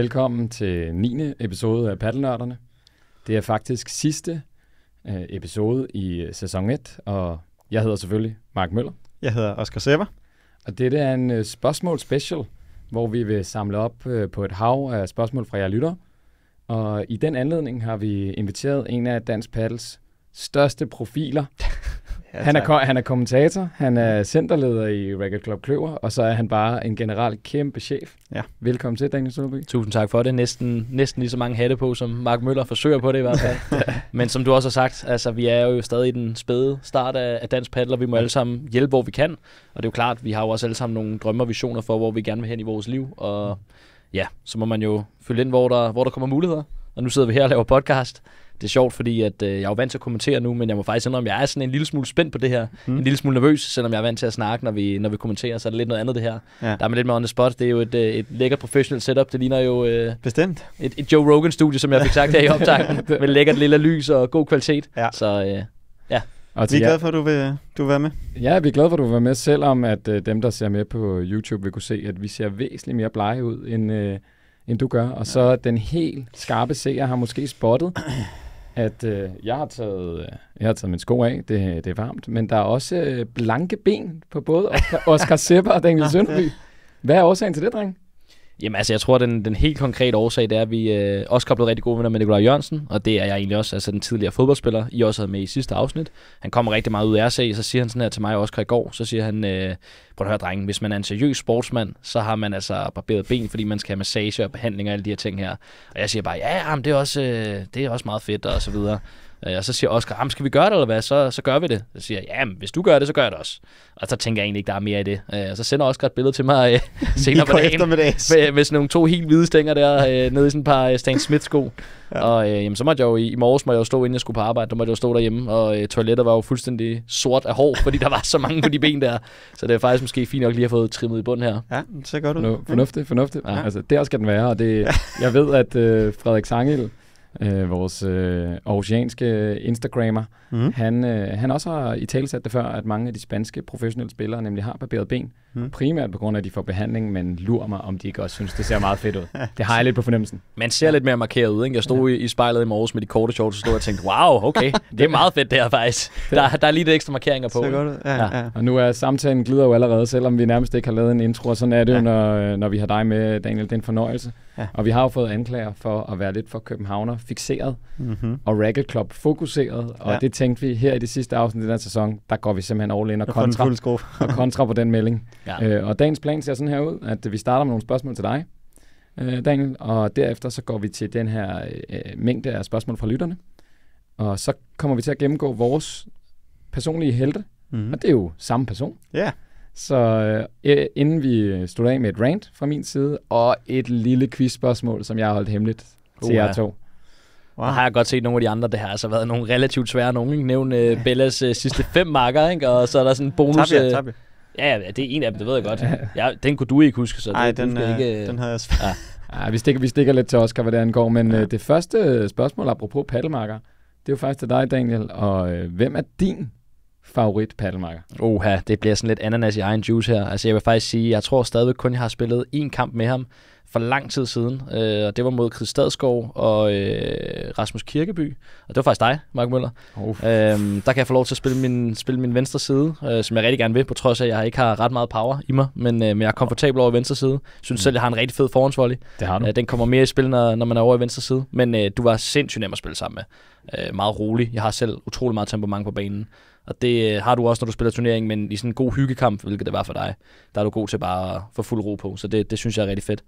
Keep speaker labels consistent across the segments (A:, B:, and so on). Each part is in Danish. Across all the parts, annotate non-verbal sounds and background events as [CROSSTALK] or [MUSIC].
A: Velkommen til 9. episode af Paddelnørderne. Det er faktisk sidste øh, episode i øh, sæson 1, og jeg hedder selvfølgelig Mark Møller. Jeg hedder Oscar Sever. Og dette er en øh, spørgsmål special, hvor vi vil samle op på et hav af spørgsmål fra jer lytter. Og i den anledning har vi inviteret en af Dansk Paddels største profiler, Ja, Han, er, han er kommentator, han er centerleder i Racket Club Kløver, og så er han bare en generelt kæmpe chef. Ja. Velkommen til, Daniel Søderby. Tusind tak for det. Næsten, næsten lige så mange hatte på, som Mark Møller forsøger på det i hvert
B: fald. [LAUGHS] Men som du også har sagt, altså, vi er jo stadig i den spæde start af, af dansk paddler. Vi må alle sammen hjælpe, hvor vi kan. Og det er jo klart, vi har jo også alle sammen nogle drømme og visioner for, hvor vi gerne vil hen i vores liv. Og mm. ja, så må man jo følge ind, hvor der, hvor der kommer muligheder. Og nu sidder vi her og laver podcast det er sjovt, fordi at, øh, jeg er jo vant til at kommentere nu, men jeg må faktisk indrømme, at jeg er sådan en lille smule spændt på det her. Mm. En lille smule nervøs, selvom jeg er vant til at snakke, når vi, når vi kommenterer, så er det lidt noget andet det her. Ja. Der er man lidt mere on the spot. Det er jo et, øh, et lækkert professionelt setup. Det ligner jo øh, Bestemt. Et, et Joe Rogan-studie, som jeg fik sagt her i optagten. [LAUGHS] med lækkert lille lys og god kvalitet. Ja. Så øh, ja, og vi er
C: glade for, at du vil, du vil være med. Ja,
A: vi er glade for, at du vil være med, selvom at øh, dem, der ser med på YouTube, vil kunne se, at vi ser væsentligt mere blege ud, end, øh, end du gør. Og ja. så den helt skarpe seer har måske spottet, at øh, jeg, har taget, øh, jeg har taget min sko af, det, øh, det er varmt, men der er også øh, blanke ben på både Oscar Sepper og Daniel Sønderby. [LAUGHS] Hvad er årsagen til det, dreng?
B: Jamen altså, jeg tror, den, den helt konkrete årsag, det er, at vi øh, også koblet blevet rigtig gode venner med Nikolaj Jørgensen, og det er jeg egentlig også, altså den tidligere fodboldspiller, I også havde med i sidste afsnit. Han kommer rigtig meget ud af RC, så siger han sådan her til mig også i går, så siger han, øh, prøv at høre drenge, hvis man er en seriøs sportsmand, så har man altså barberet ben, fordi man skal have massage og behandling og alle de her ting her. Og jeg siger bare, ja, jamen, det, er også, øh, det er også meget fedt og så videre. Øh, og så siger Oscar, jamen ah, skal vi gøre det eller hvad? Så, så gør vi det. Så siger jeg, jamen hvis du gør det, så gør jeg det også. Og så tænker jeg egentlig ikke, der er mere i det. Øh, og så sender Oscar et billede til mig øh, [LAUGHS] senere på dagen. Med, med sådan nogle to helt hvide stænger der, øh, nede i sådan et par øh, Stan Smith sko. Ja. Og øh, jamen, så måtte jeg jo i, i morges må jeg jo stå, inden jeg skulle på arbejde, der måtte jeg jo stå derhjemme, og øh, toilettet var jo fuldstændig sort af hår, fordi der var så mange på de ben der. Så det er faktisk måske fint nok lige at få trimmet i bunden her.
A: Ja, så godt ud. Fornuftigt, fornuftigt. Ja. Altså, der skal den være, og det, [LAUGHS] jeg ved, at øh, Frederik Sangel, øh, vores øh, oceanske Instagrammer, mm. han, øh, han også har i talesat det før, at mange af de spanske professionelle spillere nemlig har barberet ben. Mm. Primært på grund af, at de får behandling, men lurer mig, om de ikke også synes, det ser meget fedt ud. [LAUGHS] det har jeg lidt på fornemmelsen.
B: Man ser lidt mere markeret ud, ikke? Jeg stod ja. i, i spejlet i morges med de korte shorts, og stod og tænkte, wow, okay, [LAUGHS] det er meget fedt det her faktisk. Der, der er lige lidt ekstra markeringer på. Så godt ud. Ja, ja. Ja.
A: Og nu er samtalen glider jo allerede, selvom vi nærmest ikke har lavet en intro, og sådan er det ja. jo, når, øh, når vi har dig med, Daniel. Det er en fornøjelse. Og vi har jo fået anklager for at være lidt for københavner fixeret mm-hmm. og Racket Club fokuseret, og ja. det tænkte vi her i det sidste afsnit i den her sæson, der går vi simpelthen all in og kontra, og kontra på den melding. [LAUGHS] Ja. Øh, og dagens plan ser sådan her ud, at vi starter med nogle spørgsmål til dig, øh, Daniel, og derefter så går vi til den her øh, mængde af spørgsmål fra lytterne, og så kommer vi til at gennemgå vores personlige helte, mm-hmm. og det er jo samme person. Ja. Så øh, inden vi slutter af med et rant fra min side, og et lille quizspørgsmål, som jeg har holdt hemmeligt uh, til jer to. Wow.
B: wow. har jeg godt set nogle af de andre. Det har altså været nogle relativt svære nogle. Ikke? Nævn øh, Bellas øh, sidste fem marker, ikke? og så er der sådan en bonus... Tabia, øh, tabia. Ja, ja, det er en af dem, det ved jeg godt. Ja, den kunne du ikke huske, så Ej, den, øh, ikke, øh. den havde jeg
A: svært. Ja. vi, stikker, vi stikker lidt til Oscar, hvad det angår, men øh, ja. øh, det første spørgsmål apropos paddelmarker, det er jo faktisk til dig, Daniel, og øh, hvem er din favorit paddelmarker? Oha,
B: det bliver sådan lidt ananas i egen juice her. Altså jeg vil faktisk sige, jeg tror stadigvæk kun, jeg har spillet én kamp med ham for lang tid siden, øh, og det var mod Chris Stadsgaard og øh, Rasmus Kirkeby, og det var faktisk dig, Mark Møller. Oh. Øhm, der kan jeg få lov til at spille min, spille min venstre side, øh, som jeg rigtig gerne vil, på trods af, at jeg ikke har ret meget power i mig, men, øh, men jeg er komfortabel over venstre side. synes mm. selv, jeg har en rigtig fed forhåndsvolley. Det har du. Øh, den kommer mere i spil, når, når man er over i venstre side, men øh, du var sindssygt nem at spille sammen med. Øh, meget rolig. Jeg har selv utrolig meget temperament på banen. Og det øh, har du også, når du spiller turnering, men i sådan en god hyggekamp, hvilket det var for dig, der er du god til bare at få fuld ro på. Så det, det synes jeg er rigtig fedt.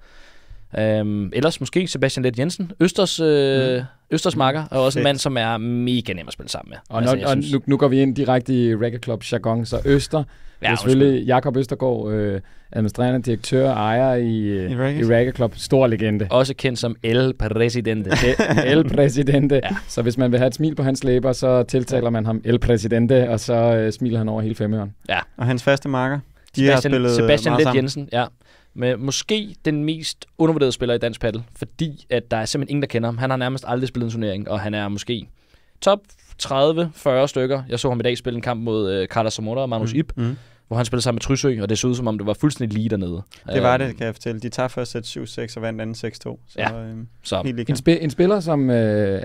A: Øhm, ellers måske Sebastian Let Jensen,
B: Østers, øh, mm. Østers marker, og også Fedt. en mand, som er mega nem at spille sammen med. Og, altså, når, og nu,
A: nu går vi ind direkte i Racket Club jargon, så Øster, ja, det er selvfølgelig Jakob Østergaard, øh, administrerende direktør og ejer i, øh, I, Racket. Club, stor legende. Også kendt som El Presidente. [LAUGHS] El Presidente. ja. Så hvis man vil have et smil på hans læber, så tiltaler man ham El Presidente, og så øh, smiler han over hele femøren.
C: Ja. Og hans faste marker? De Sebastian, har Sebastian Let Jensen,
B: ja med måske den mest undervurderede spiller i dansk paddle, fordi at der er simpelthen ingen, der kender ham. Han har nærmest aldrig spillet en turnering, og han er måske top 30-40 stykker. Jeg så ham i dag spille en kamp mod øh, Carlos Zamora og Magnus mm. Ip, mm. hvor han spillede sammen med Trysø, og det så ud som om, det var fuldstændig lige dernede. Det var øh,
C: det, kan jeg fortælle. De tager først et 7-6 og vandt anden 6-2. Så, ja. øh, så. en, sp-
A: en spiller, som øh,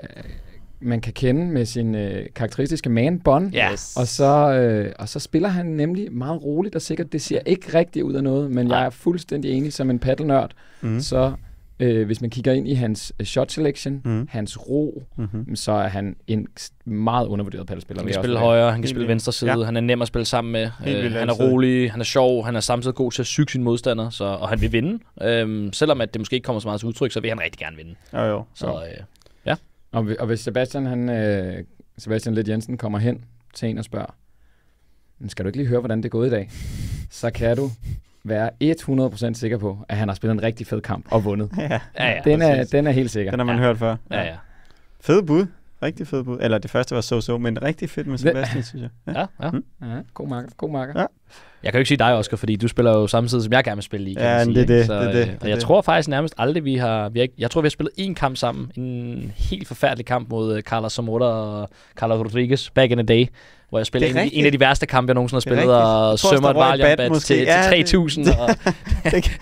A: man kan kende med sin øh, karakteristiske man Bond. Yes. Og, så, øh, og så spiller han nemlig meget roligt og sikkert. Det ser ikke rigtigt ud af noget, men jeg er fuldstændig enig som en paddelnørd. Mm. Så øh, hvis man kigger ind i hans øh, shot selection, mm. hans ro, mm-hmm. så er han en meget undervurderet paddelspiller. Han kan spille højre, han kan spille venstre side, ja.
B: han er nem at spille sammen med, øh, han er rolig, han er sjov, han er samtidig god til at syge sin modstander, så, og han vil vinde. Øhm, selvom at det måske ikke kommer så meget til udtryk, så vil han rigtig gerne vinde.
A: Ja, jo. Så, øh, og, og hvis Sebastian, han, øh, Sebastian Lidt Jensen kommer hen til en og spørger, skal du ikke lige høre, hvordan det er gået i dag? Så kan du være 100% sikker på, at han har spillet en rigtig fed kamp
C: og vundet. ja, ja, ja, den, er, den er helt sikker. Den har man ja. hørt før. Ja, ja. Fed bud. Rigtig fed bud. Eller det første var så så, men rigtig fedt med Sebastian,
A: synes jeg. Ja, ja. Mm. ja. Mm. God marker. God marker. Ja.
C: Jeg kan jo ikke sige dig, Oscar, fordi du spiller jo samtidig, som jeg gerne vil spille i. Kan ja, sige, det, det, så, det, det, øh, det, og det, jeg tror faktisk
B: nærmest aldrig, vi har... Vi har ikke, jeg tror, vi har spillet en kamp sammen. En helt forfærdelig kamp mod øh, Carlos Somota og Carlos Rodriguez back in the day hvor jeg spiller en, en af de værste kampe, jeg nogensinde har spillet, og sømmer et Valiant bat til, ja, til 3.000. Det, og, det,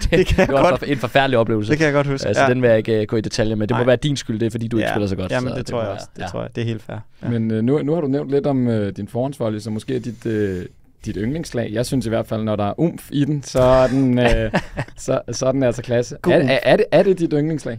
B: det, [LAUGHS] det kan jeg godt. For, en forfærdelig oplevelse. Det kan jeg godt huske. Altså, ja. den vil jeg ikke uh, gå i detaljer med. Det Nej. må være din skyld, det er fordi, du ja. ikke spiller så godt. Jamen, så det, så tror det jeg også. Være. Det ja. tror jeg.
C: Det er helt fair.
A: Ja. Men uh, nu, nu har du nævnt lidt om uh, din forhåndsvolley, så måske dit, uh, dit yndlingslag. Jeg synes i hvert fald, når der er umf i den, så er den, uh, [LAUGHS] så, så er den altså klasse. Er, er, er, det, er det dit yndlingslag?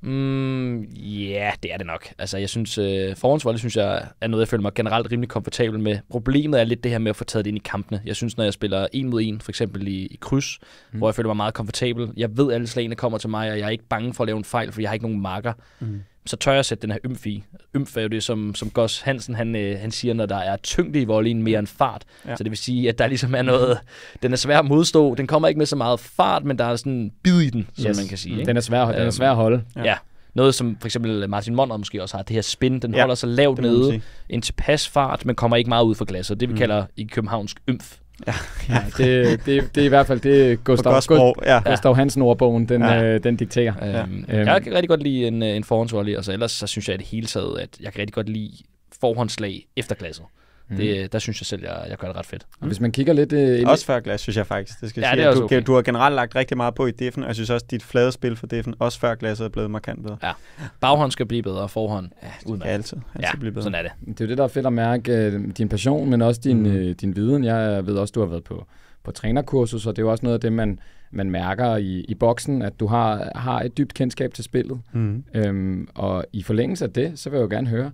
A: mm, ja, det er det nok. Altså, jeg synes, øh,
B: forhåndsvold, synes jeg er noget, jeg føler mig generelt rimelig komfortabel med. Problemet er lidt det her med at få taget det ind i kampene. Jeg synes, når jeg spiller en mod en, for eksempel i, i kryds, mm. hvor jeg føler mig meget komfortabel. Jeg ved, at alle slagene kommer til mig, og jeg er ikke bange for at lave en fejl, for jeg har ikke nogen marker. Mm så tør jeg sætte den her ymf i. Ymf er jo det, som, som Goss Hansen han, øh, han siger, når der er tyngde i volleyen mere end fart. Ja. Så det vil sige, at der ligesom er noget... Den er svær at modstå. Den kommer ikke med så meget fart, men der er sådan en bid i den, yes. som man kan sige. Mm. Ikke? Den, er svær, øhm, den er svær at holde. Ja. Øhm, ja. Noget som for eksempel Martin Monner måske også har, det her spin, den ja, holder sig lavt nede, en tilpas fart, men kommer ikke meget ud for glasset. Det vi mm. kalder i københavnsk ymf.
A: Ja, ja [LAUGHS] det, det, det er i hvert fald det, Gustav, Gustav, ja. Gustav Hansen ordbogen, den, ja. øh, den dikterer. Ja. Øhm, jeg kan
B: øhm, rigtig godt lide en, øh, en forhåndsvolley, og så ellers så synes jeg i det hele taget, at jeg kan rigtig
C: godt lide forhåndslag efter glasset. Mm. Det, der synes jeg selv, jeg, jeg gør det ret fedt. Mm. Og hvis man kigger lidt... Uh, også før glas, synes jeg faktisk. Det skal ja, sige. Det er du, okay. du har generelt lagt rigtig meget på i defen, og jeg synes også, at dit flade spil for defen, også før glasset er blevet markant bedre. Ja. Baghånd skal blive bedre, forhånd ja, det udmærket. altid, altid ja, blive bedre. sådan er
A: det. Det er jo det, der er fedt at mærke. Øh, din passion, men også din, mm. Øh, din viden. Jeg ved også, du har været på, på trænerkursus, og det er jo også noget af det, man, man mærker i, i boksen, at du har, har et dybt kendskab til spillet. Mm. Øhm, og i forlængelse af det, så vil jeg jo gerne høre,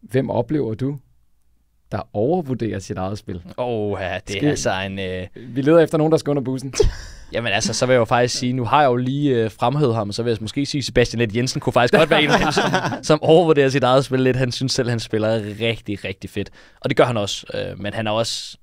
A: hvem oplever du der overvurderer sit eget spil.
B: Åh, oh, ja, det skal... er altså en... Øh... Vi leder efter nogen, der skal under bussen. [LAUGHS] Jamen altså, så vil jeg jo faktisk sige, nu har jeg jo lige øh, fremhævet ham, så vil jeg måske sige, Sebastian Lett Jensen kunne faktisk godt være en af dem, som, [LAUGHS] som overvurderer sit eget spil lidt. Han synes selv, han spiller rigtig, rigtig fedt. Og det gør han også, øh, men han er også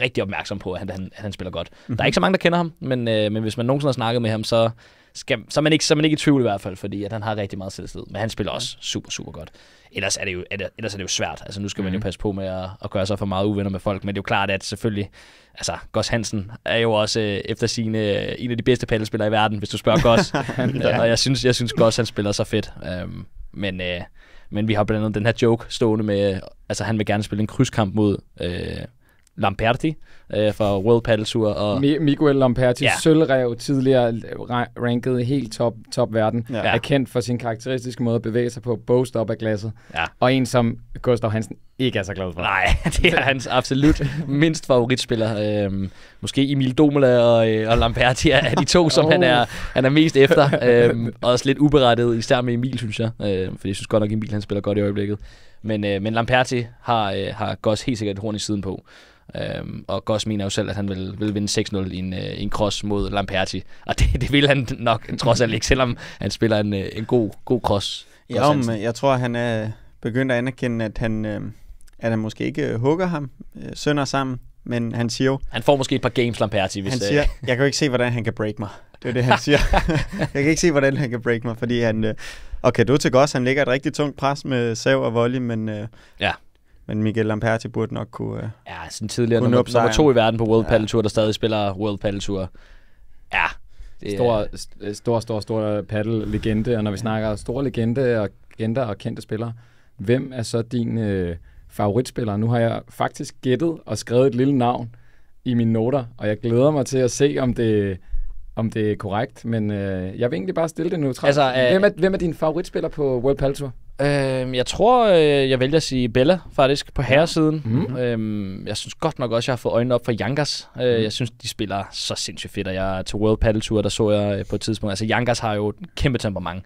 B: rigtig opmærksom på, at han, han, han spiller godt. Mm-hmm. Der er mhm. ikke så mange, der kender ham, men, øh, men hvis man nogensinde har snakket med ham, så skal, så, er man ikke, så er man ikke i tvivl i hvert fald, fordi at han har rigtig meget selvtillid. Men han spiller også super, super godt. Ellers er det jo, ellers er det jo svært. Altså, nu skal man jo mhm. passe på med at, at gøre sig for meget uvenner med folk. Men det er jo klart, at selvfølgelig... Altså, Gos Hansen er jo også øh, efter sine, øh, en af de bedste paddelspillere i verden, hvis du spørger Goss.
C: [LAUGHS] ja. Og jeg
B: synes, jeg synes Goss, han spiller så fedt. Øhm, men, øh, men vi har blandt andet den her joke stående med... Øh, altså, han vil gerne spille en krydskamp mod... Øh, Lamperti øh, fra World Paddle Tour. Og...
A: Miguel Lamperti, ja. sølvrev, tidligere ranket helt top, top verden, ja. er kendt for sin karakteristiske måde at bevæge sig på, boast op af glasset, ja. og en som Gustav Hansen ikke er så glad for. Nej, [LAUGHS] det er hans absolut [LAUGHS] mindst favoritspiller.
B: Øhm, måske Emil Domela og, øh, og Lamperti er de to, som oh. han, er, han er mest efter. [LAUGHS] Øhm, også lidt uberettet, især med Emil, synes jeg. Øhm, fordi jeg synes godt nok, Emil han spiller godt i øjeblikket. Men, øh, men Lamperti har, øh, har Goss helt sikkert et horn i siden på. Øhm, og Goss mener jo selv, at han vil, vil vinde 6-0 i en, øh, en cross mod Lamperti. Og det, det vil han nok trods alt ikke, selvom han spiller en, øh, en god, god cross. Ja, om,
C: jeg tror, han er begyndt at anerkende, at han, øh, at han måske ikke øh, hugger ham øh, sønder sammen. Men han siger jo...
B: Han får måske et par games, Lamperti, hvis... Han øh, siger,
C: jeg kan jo ikke se, hvordan han kan break mig. Det er det, han siger. [LAUGHS] jeg kan ikke se, hvordan han kan break mig, fordi han... Øh, og okay, til også, han ligger et rigtig tungt pres med sav og volley, men øh, ja. Men Miguel Lamperti burde nok kunne... Øh, ja, sådan tidligere kunne nummer, nummer to i verden
A: på World ja. Paddle Tour, der stadig spiller World Paddle Tour. Ja, det stor, er... Øh, stor, stor, stor paddle-legende, og når vi snakker store legende og legender og kendte spillere, hvem er så din øh, favoritspiller? Nu har jeg faktisk gættet og skrevet et lille navn i mine noter, og jeg glæder mig til at se, om det, om det er korrekt, men øh, jeg vil egentlig bare stille det nu. Altså, øh, hvem, er, hvem er din favoritspiller på World Paddle Tour? Øhm, jeg tror, øh,
B: jeg vælger at sige Bella, faktisk, på herresiden. Mm. Øhm, jeg synes godt nok også, jeg har fået øjnene op for Jankas. Øh, mm. Jeg synes, de spiller så sindssygt fedt, og jeg til World Paddle Tour, der så jeg øh, på et tidspunkt. Altså, Jankas har jo et kæmpe temperament.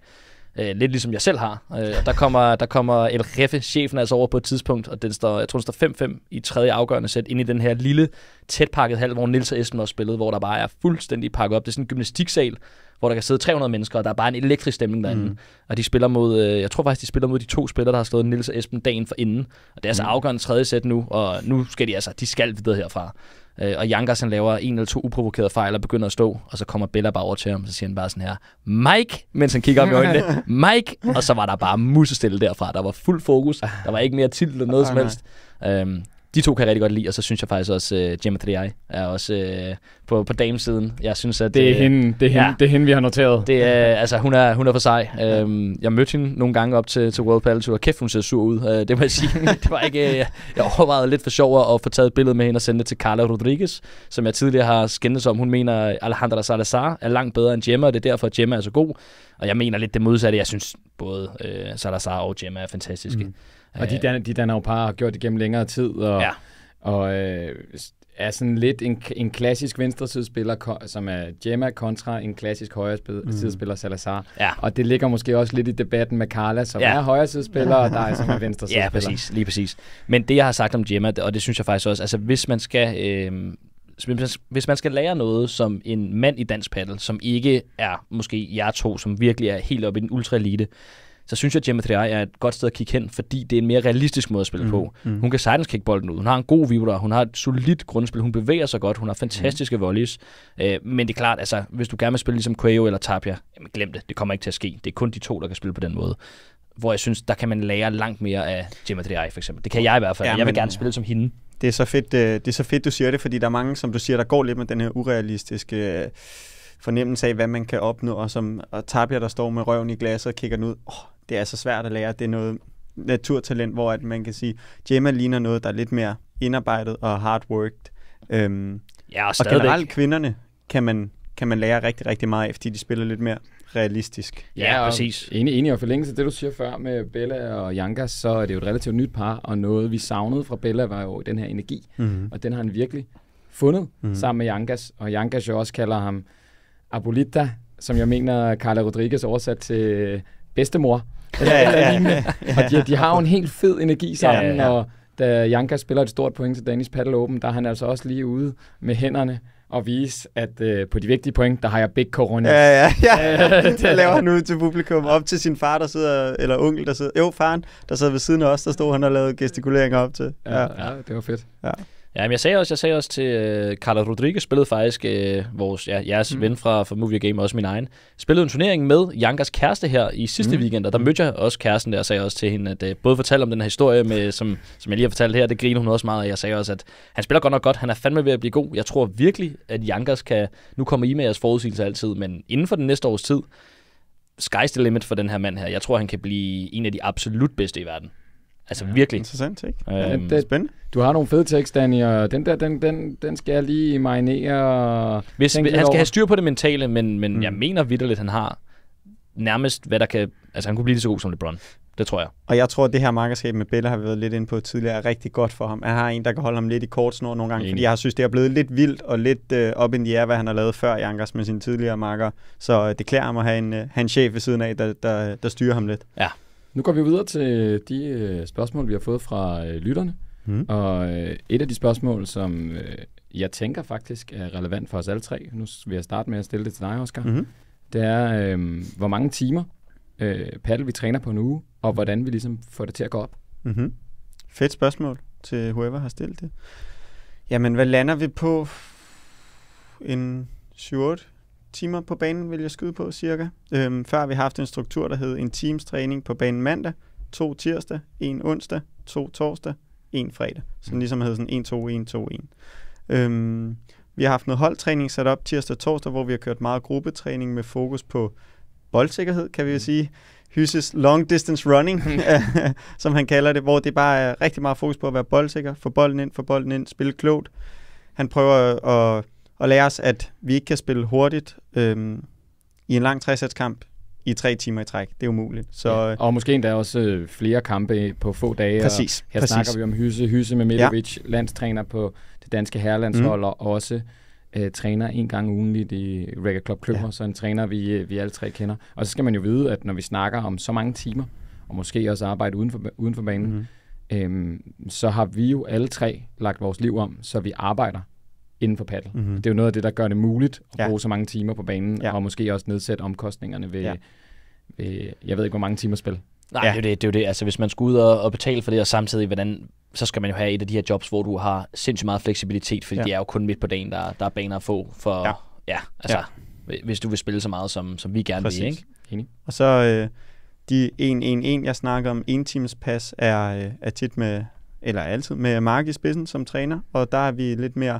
B: Øh, lidt ligesom jeg selv har. Øh, og der kommer, der kommer El Refe, chefen, altså over på et tidspunkt, og den står, jeg tror, den står 5-5 i tredje afgørende sæt, ind i den her lille, tætpakket hal, hvor Nils og Esben også spillede, hvor der bare er fuldstændig pakket op. Det er sådan en gymnastiksal, hvor der kan sidde 300 mennesker, og der er bare en elektrisk stemning derinde. Mm. Og de spiller mod, øh, jeg tror faktisk, de spiller mod de to spillere, der har slået Nils og Esben dagen for inden. Og det er altså mm. afgørende tredje sæt nu, og nu skal de altså, de skal videre herfra. Øh, og Jankers han laver en eller to uprovokerede fejl og begynder at stå, og så kommer Bella bare over til ham, og så siger han bare sådan her, Mike, mens han kigger op i øjnene, [LAUGHS] Mike, og så var der bare musestille derfra. Der var fuld fokus, der var ikke mere titel eller noget som helst. Øhm, de to kan jeg rigtig godt lide, og så synes jeg faktisk også, uh, Gemma 3 er også uh, på, på damesiden. Jeg synes, at... Det er, uh, hende, det, er hende, det er hende, vi har noteret. Det er, uh, altså, hun er, hun er for sej. Uh, jeg mødte hende nogle gange op til, til World Paddle Tour. Kæft, hun ser sur ud. Uh, det må jeg sige. [LAUGHS] det var ikke, uh, jeg overvejede lidt for sjov at få taget et billede med hende og sende det til Carla Rodriguez, som jeg tidligere har skændes om. Hun mener, Alejandra Salazar er langt bedre end Gemma, og det er derfor, at Gemma er så god. Og jeg mener lidt det modsatte. Jeg synes både uh, Salazar og Gemma er fantastiske. Mm. Og de, danner,
A: de danner jo par og har gjort det gennem længere tid. Og, ja. og øh, er sådan lidt en, en klassisk venstresidsspiller, som er Gemma kontra en klassisk højresidsspiller, mm. Salazar. Ja. Og det ligger måske også lidt i debatten med Carla, som ja. er højresidsspiller, og dig, som er [LAUGHS] venstresidsspiller. Ja, præcis. Lige præcis. Men det, jeg har sagt om Gemma, og det synes jeg faktisk også, altså hvis man skal... Øh,
B: hvis man skal lære noget som en mand i dansk paddle, som ikke er måske jer to, som virkelig er helt oppe i den ultra elite, så synes jeg, at Gemma Triay er et godt sted at kigge hen, fordi det er en mere realistisk måde at spille mm. på. Mm. Hun kan sagtens kigge bolden ud. Hun har en god vibler. Hun har et solidt grundspil. Hun bevæger sig godt. Hun har fantastiske mm. volleys. Øh, men det er klart, altså, hvis du gerne vil spille ligesom Quayo eller Tapia, jamen glem det. Det kommer ikke til at ske. Det er kun de to, der kan spille på den måde hvor jeg synes, der kan man lære langt mere af Gemma Triay for eksempel. Det kan jeg i hvert fald. Ja, jeg vil gerne spille
C: som hende. Det er, så fedt, øh, det er så fedt, du siger det, fordi der er mange, som du siger, der går lidt med den her urealistiske øh, fornemmelse af, hvad man kan opnå, og som og Tapia, der står med røven i glasset og kigger den ud. Oh, det er så svært at lære. Det er noget naturtalent, hvor at man kan sige, Gemma ligner noget, der er lidt mere indarbejdet og hard worked. Øhm, ja, og, og generelt kvinderne kan man, kan man lære rigtig, rigtig meget af, fordi de spiller lidt mere realistisk. Ja, ja præcis. Enig, enig og forlængelse af det, du siger før med Bella og Janka, så er det jo et
A: relativt nyt par, og noget vi savnede fra Bella var jo den her energi, mm-hmm. og den har han virkelig fundet mm-hmm. sammen med Jankas, og Jankas jo også kalder ham Abolita, som jeg mener Carla Rodriguez oversat til bedstemor. Ja, ja, eller Ja. [LAUGHS] Og de, de har jo en helt fed energi sammen, ja, ja. og da Janka spiller et stort point til Danish Paddle Open, der er han altså også lige ude med hænderne og vise, at øh, på de vigtige point, der har jeg big corona. Ja, ja, ja. [LAUGHS] [LAUGHS]
C: det laver han ud til publikum, op til sin far, der sidder, eller onkel, der sidder, jo, faren, der sidder ved siden af os, der stod han og lavede gestikuleringer op til. Ja, ja, ja det var fedt. Ja.
B: Ja, men jeg sagde også, jeg sagde også til uh, Carla Rodriguez, spillede faktisk uh, vores, ja, jeres mm. ven fra, fra Movie Game, også min egen, spillede en turnering med Jankas kæreste her i sidste mm. weekend, og der mm. mødte jeg også kæresten der, og sagde også til hende, at uh, både fortalte om den her historie, med, som, som jeg lige har fortalt her, det griner hun også meget af, jeg sagde også, at han spiller godt nok godt, han er fandme ved at blive god, jeg tror virkelig, at Jankas kan, nu kommer I med jeres forudsigelse altid, men inden for den næste års tid, sky's the limit for den her mand her, jeg tror, han kan blive en af de absolut bedste i verden. Altså virkelig. Interessant, ikke? Øhm, ja, det,
A: spændende. Du har nogle fede tekst, Danny, og den der, den, den, den skal jeg lige marinere. Hvis, han skal have styr
B: på det mentale, men, men mm. jeg mener vidderligt, han har nærmest, hvad der kan... Altså, han kunne blive lige så god som LeBron. Det tror jeg.
C: Og jeg tror, at det her markedskab med Bella har været lidt ind på tidligere, er rigtig godt for ham. Jeg har en, der kan holde ham lidt i kort snor nogle gange, Enig. fordi jeg har synes, det er blevet lidt vildt og lidt øh, op i the hvad han har lavet før i Ankers med sine tidligere marker. Så øh, det klæder ham at have en, øh, have en chef ved siden af, der, der, der styrer ham lidt. Ja, nu går vi videre til de øh, spørgsmål,
A: vi har fået fra øh, lytterne. Mm. Og øh, et af de spørgsmål, som jeg tænker faktisk er relevant for os alle tre, nu vil jeg starte med at stille det til dig, Oscar, mm. det er, øh,
C: hvor mange timer øh, paddle vi træner på en uge, og hvordan vi ligesom får det til at gå op. Mm-hmm. Fedt spørgsmål til whoever har stillet det. Jamen, hvad lander vi på? En 7 timer på banen, vil jeg skyde på cirka. Øhm, før vi har haft en struktur, der hed en teams træning på banen mandag, to tirsdag, en onsdag, to torsdag, en fredag. Så den ligesom hed sådan 1-2-1-2-1. Øhm, vi har haft noget holdtræning sat op tirsdag og torsdag, hvor vi har kørt meget gruppetræning med fokus på boldsikkerhed, kan vi jo mm. sige. Hyses long distance running, [LAUGHS] [LAUGHS] som han kalder det, hvor det bare er rigtig meget fokus på at være boldsikker, få bolden ind, få bolden ind, spille klogt. Han prøver at og lære os, at vi ikke kan spille hurtigt øhm, i en lang træsatskamp i tre timer i træk. Det er umuligt. Så, ja, øh, og måske endda også øh, flere kampe på få dage.
A: Præcis. Og her præcis. snakker vi om Hyse, Hyse med Medovic, ja. landstræner på det danske herrelandshold, mm. og også øh, træner en gang ugenligt i Reggae Club Kløver, ja. så en træner, vi, øh, vi alle tre kender. Og så skal man jo vide, at når vi snakker om så mange timer, og måske også arbejde uden for, uden for banen, mm. øhm, så har vi jo alle tre lagt vores liv om, så vi arbejder inden for paddle. Mm-hmm. Det er jo noget af det, der gør det muligt at ja. bruge så mange timer på banen, ja. og måske også nedsætte omkostningerne ved, ja. ved, jeg ved ikke, hvor mange timer spil. Nej, ja. det er jo det. det, er jo det. Altså, hvis man skal ud og, og betale for
B: det, og samtidig, hvordan, så skal man jo have et af de her jobs, hvor du har sindssygt meget fleksibilitet, fordi ja. det er jo kun midt på dagen, der, der er baner at få for, ja. Ja, altså, ja. hvis du vil spille så meget, som, som vi gerne Præcis. vil. Ikke?
C: Enig. Og så øh, de 1-1-1, jeg snakker om, en times pas, er, øh, er tit med, eller altid, med Mark i spidsen som træner, og der er vi lidt mere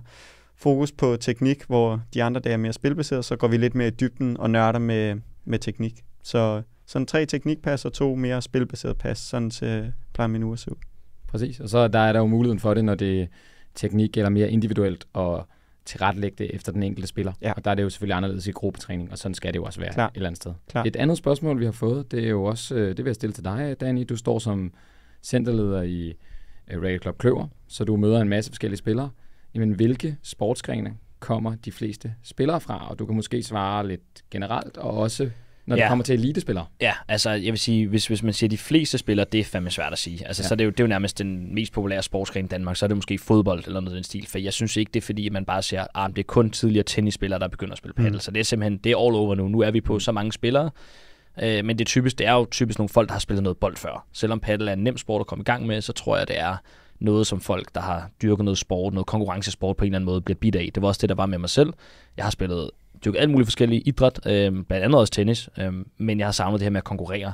C: fokus på teknik, hvor de andre dage er mere spilbaseret, så går vi lidt mere i dybden og nørder med, med teknik. Så sådan tre teknikpas og to mere spilbaserede pas, sådan til plejer min uge at ud. Præcis, og så
A: der er der jo muligheden for det, når det er teknik eller mere individuelt, og tilrettelægge det efter den enkelte spiller. Ja. Og der er det jo selvfølgelig anderledes i gruppetræning, og sådan skal det jo også være Klar. et eller andet sted. Klar. Et andet spørgsmål, vi har fået, det er jo også, øh, det vil jeg stille til dig, Dani. Du står som centerleder i øh, Radio Club Kløver, så du møder en masse forskellige spillere jamen hvilke sportsgrene kommer de fleste spillere fra? Og du kan måske svare lidt generelt, og også når ja. det kommer til elitespillere. Ja, altså jeg vil sige, hvis, hvis man siger de fleste spillere, det er fandme svært at sige. Altså ja. så er det, jo,
B: det er jo nærmest den mest populære sportsgren i Danmark, så er det måske fodbold eller noget i den stil. For jeg synes ikke, det er fordi, man bare ser, at ah, det er kun tidligere tennisspillere, der begynder at spille paddle. Mm. Så det er simpelthen, det er all over nu. Nu er vi på mm. så mange spillere. Øh, men det, er typisk, det er jo typisk nogle folk, der har spillet noget bold før. Selvom paddle er en nem sport at komme i gang med, så tror jeg, det er noget, som folk, der har dyrket noget sport, noget konkurrencesport på en eller anden måde, bliver bidt af. Det var også det, der var med mig selv. Jeg har spillet dyrket alt muligt forskellige idræt, øh, blandt andet også tennis, øh, men jeg har savnet det her med at konkurrere.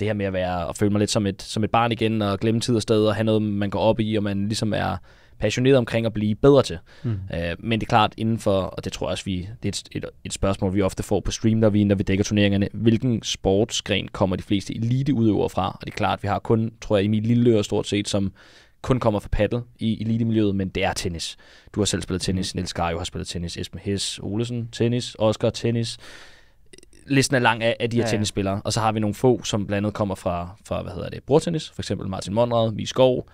B: Det her med at være og føle mig lidt som et, som et barn igen, og glemme tid og sted, og have noget, man går op i, og man ligesom er passioneret omkring at blive bedre til. Mm. Øh, men det er klart inden for, og det tror jeg også, vi, det er et, et, et spørgsmål, vi ofte får på stream, når vi, når vi dækker turneringerne, hvilken sportsgren kommer de fleste eliteudøvere fra? Og det er klart, vi har kun, tror jeg, i lille Lilleøre stort set, som kun kommer fra paddel i elitemiljøet, men det er tennis. Du har selv spillet tennis, mm. Niels Garjo har spillet tennis, Esben Hess Olesen tennis, Oscar tennis. Listen er lang af, af de her ja, ja. tennisspillere, og så har vi nogle få, som blandt andet kommer fra, fra hvad hedder det, bordtennis, for eksempel Martin Monrad, Mie Skov,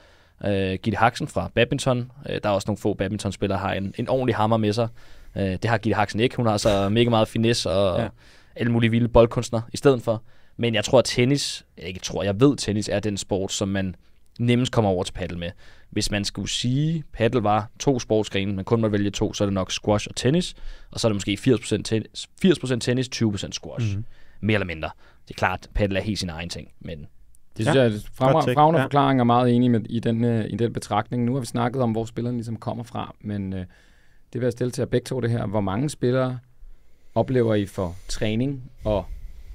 B: øh, Gitte Haxen fra badminton. Øh, der er også nogle få badmintonspillere, der har en, en ordentlig hammer med sig. Øh, det har Gitte Haxen ikke. Hun har så [LAUGHS] mega meget finesse og ja. alle mulige vilde boldkunstnere i stedet for. Men jeg tror, at tennis, jeg ikke tror, jeg ved, at tennis er den sport, som man nemmest kommer over til paddle med. Hvis man skulle sige, paddle var to sportsgrene, men kun måtte vælge to, så er det nok squash og tennis, og så er det måske 80% tennis, 80% tennis 20% squash. Mm. Mere eller mindre. Det er klart, paddle er helt sin egen ting, men det
A: synes ja, jeg er fremragende ja. forklaring, og meget enig med, i, den, øh, i den betragtning. Nu har vi snakket om, hvor spillerne ligesom kommer fra, men øh, det vil jeg stille til jer begge to det her. Hvor mange spillere oplever I for træning og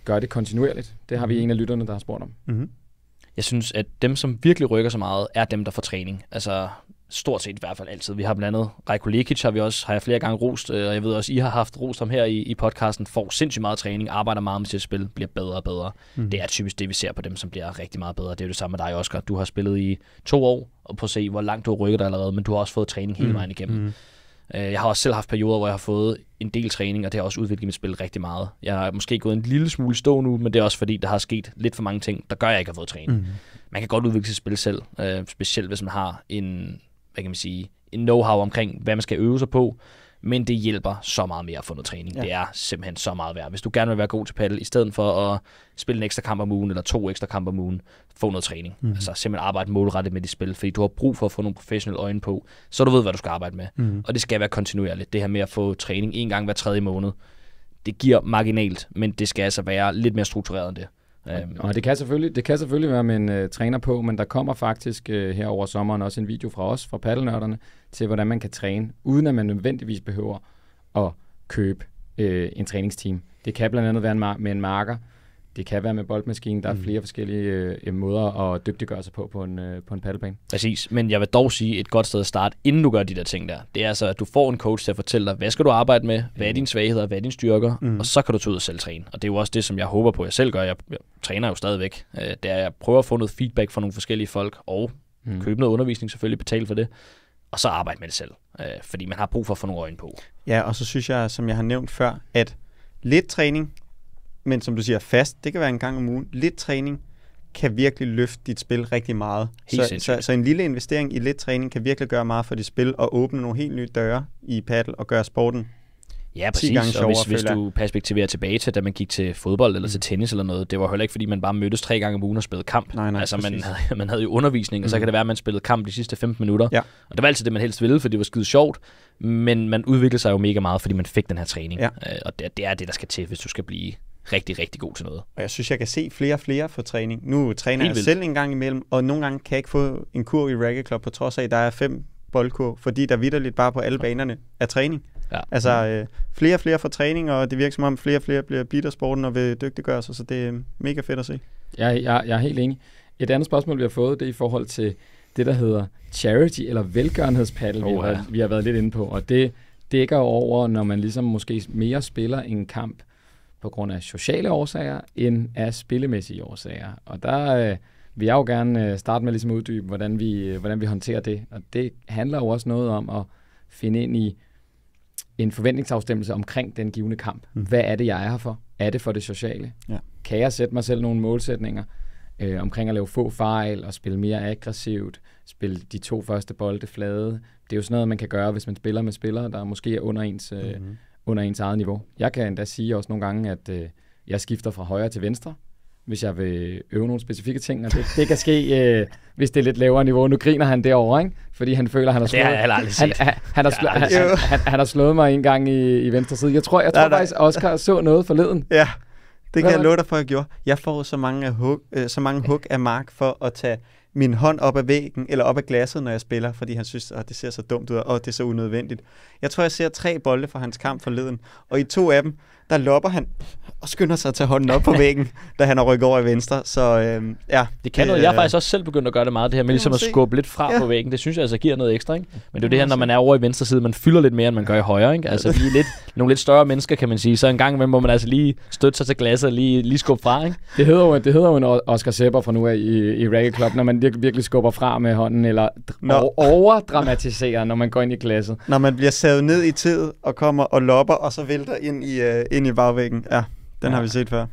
A: gør det kontinuerligt? Det har vi mhm. en af lytterne, der har spurgt om. Mm-hmm jeg synes, at dem, som virkelig rykker
B: så meget, er dem, der får træning. Altså stort set i hvert fald altid. Vi har blandt andet Rejko Lekic, har, vi også, har jeg flere gange rost, øh, og jeg ved også, I har haft rost om her i, i podcasten, får sindssygt meget træning, arbejder meget med sit spil, bliver bedre og bedre. Mm. Det er typisk det, vi ser på dem, som bliver rigtig meget bedre. Det er jo det samme med dig, Oscar. Du har spillet i to år, og på at se, hvor langt du har rykket dig allerede, men du har også fået træning hele mhm. vejen igennem. Mm. Øh, jeg har også selv haft perioder, hvor jeg har fået en del træning, og det har også udviklet mit spil rigtig meget. Jeg er måske gået en lille smule stå nu, men det er også fordi, der har sket lidt for mange ting, der gør, at jeg ikke har fået træning. Mm. Man kan godt udvikle sit spil selv, øh, specielt hvis man har en, hvad kan man sige, en know-how omkring, hvad man skal øve sig på, men det hjælper så meget mere at få noget træning. Ja. Det er simpelthen så meget værd. Hvis du gerne vil være god til paddle, i stedet for at spille en ekstra kamp om ugen, eller to ekstra kampe om ugen, få noget træning. Mm. Altså simpelthen arbejde målrettet med dit spil, fordi du har brug for at få nogle professionelle øjne på, så du ved, hvad du skal arbejde med. Mm. Og det skal være kontinuerligt. Det her med at få træning en gang hver tredje måned, det giver marginalt, men det skal altså være
A: lidt mere struktureret end det. Øhm. Og det kan, selvfølgelig, det kan selvfølgelig være med en uh, øh, træner på, men der kommer faktisk uh, her over sommeren også en video fra os, fra paddelnørderne, til hvordan man kan træne, uden at man nødvendigvis behøver at købe uh, en træningsteam. Det kan blandt andet være en mar- med en marker, det kan være med boldmaskinen. Der er mm. flere forskellige øh, øh, måder at dygtiggøre sig på på en, øh,
B: på en paddlebane. Præcis, men jeg vil dog sige, et godt sted at starte, inden du gør de der ting der, det er altså, at du får en coach til at fortælle dig, hvad skal du arbejde med, hvad er mm. dine svagheder, hvad er dine styrker, mm. og så kan du tage ud og selv træne. Og det er jo også det, som jeg håber på, at jeg selv gør. Jeg, jeg træner jo stadigvæk. Øh, det er, jeg prøver at få noget feedback fra nogle forskellige folk, og mm. købe noget undervisning selvfølgelig, betale for det, og så arbejde med det selv. Øh, fordi man har brug for at få nogle øjne på.
C: Ja, og så synes jeg, som jeg har nævnt før, at lidt træning men som du siger, fast, det kan være en gang om ugen, lidt træning, kan virkelig løfte dit spil rigtig meget. Helt så, så, så en lille investering i lidt træning kan virkelig gøre meget for dit spil og åbne nogle helt nye døre i paddle og gøre sporten Ja, præcis. Gange sjovere, og hvis, hvis
B: du perspektiverer tilbage til, da man gik til fodbold eller mm. til tennis eller noget, det var heller ikke, fordi man bare mødtes tre gange om ugen og spillede kamp. Nej, nej, altså, man havde, man havde jo undervisning, mm. og så kan mm. det være, at man spillede kamp de sidste 15 minutter. Ja. Og det var altid det, man helst ville, for det var skide sjovt. Men man udviklede sig jo mega meget, fordi man fik den her træning. Ja. Øh, og det, det er det, der skal til, hvis du skal blive rigtig, rigtig god
C: til noget. Og jeg synes, jeg kan se flere og flere for træning. Nu træner jeg selv en gang imellem, og nogle gange kan jeg ikke få en kur i Racket Club, på trods af, at der er fem boldkur, fordi der vidderligt bare på alle banerne er træning. Ja. Altså øh, flere og flere for træning, og det virker som om flere og flere bliver bidt sporten og vil dygtiggøre sig, så det er mega fedt at se.
A: Jeg, jeg, jeg er helt enig. Et andet spørgsmål, vi har fået, det er i forhold til det, der hedder charity eller velgørenhedspaddel, oh, vi, har, vi har været lidt inde på, og det dækker over, når man ligesom måske mere spiller en kamp, på grund af sociale årsager end af spillemæssige årsager. Og der øh, vil jeg jo gerne øh, starte med ligesom at uddybe, hvordan vi, øh, hvordan vi håndterer det. Og det handler jo også noget om at finde ind i en forventningsafstemmelse omkring den givende kamp. Mm. Hvad er det, jeg er her for? Er det for det sociale? Ja. Kan jeg sætte mig selv nogle målsætninger øh, omkring at lave få fejl og spille mere aggressivt, spille de to første bolde flade? Det er jo sådan noget, man kan gøre, hvis man spiller med spillere, der måske er under ens... Øh, mm-hmm under ens eget niveau. Jeg kan endda sige også nogle gange, at øh, jeg skifter fra højre til venstre, hvis jeg vil øve nogle specifikke ting, og det, det kan ske, øh, hvis det er lidt lavere niveau. Nu griner han derovre, ikke? fordi han føler, han han, han, han, har slået, han har
C: slået mig en gang i, i venstre side. Jeg tror, jeg tror nej, nej. faktisk, Oscar så noget forleden. Ja, det kan Hvad jeg love dig for, at jeg gjorde. Jeg får så mange, hug, øh, så mange hug af Mark for at tage min hånd op ad væggen eller op ad glasset, når jeg spiller, fordi han synes, at det ser så dumt ud, og det er så unødvendigt. Jeg tror, jeg ser tre bolde fra hans kamp forleden, og i to af dem, der lopper han og skynder sig at tage hånden op på [LAUGHS] væggen, da han har rykket over i venstre. Så øh, ja. Det kan noget. Jeg har øh, faktisk
B: også selv begyndt at gøre det meget, det her med ligesom at skubbe lidt fra ja. på væggen. Det synes jeg altså giver noget ekstra, ikke? Men det er jo det her, når man er
C: over i venstre side, man fylder lidt mere, end man gør i
B: højre, ikke? Altså, vi er lidt, [LAUGHS] nogle lidt større mennesker, kan man sige. Så en gang imellem må man altså lige støtte sig til glasset og lige, lige
A: skubbe fra, ikke? Det hedder jo, det hedder jo en Oscar Sepper fra nu af i, i Reggae Club, når man virkelig skubber fra med hånden, eller Nå.
C: overdramatiserer,
A: når man går ind i glasset.
C: Når man bliver savet ned i tid og kommer og lopper, og så vælter ind i, øh, ind i bagvæggen. Ja, den ja. har vi set før.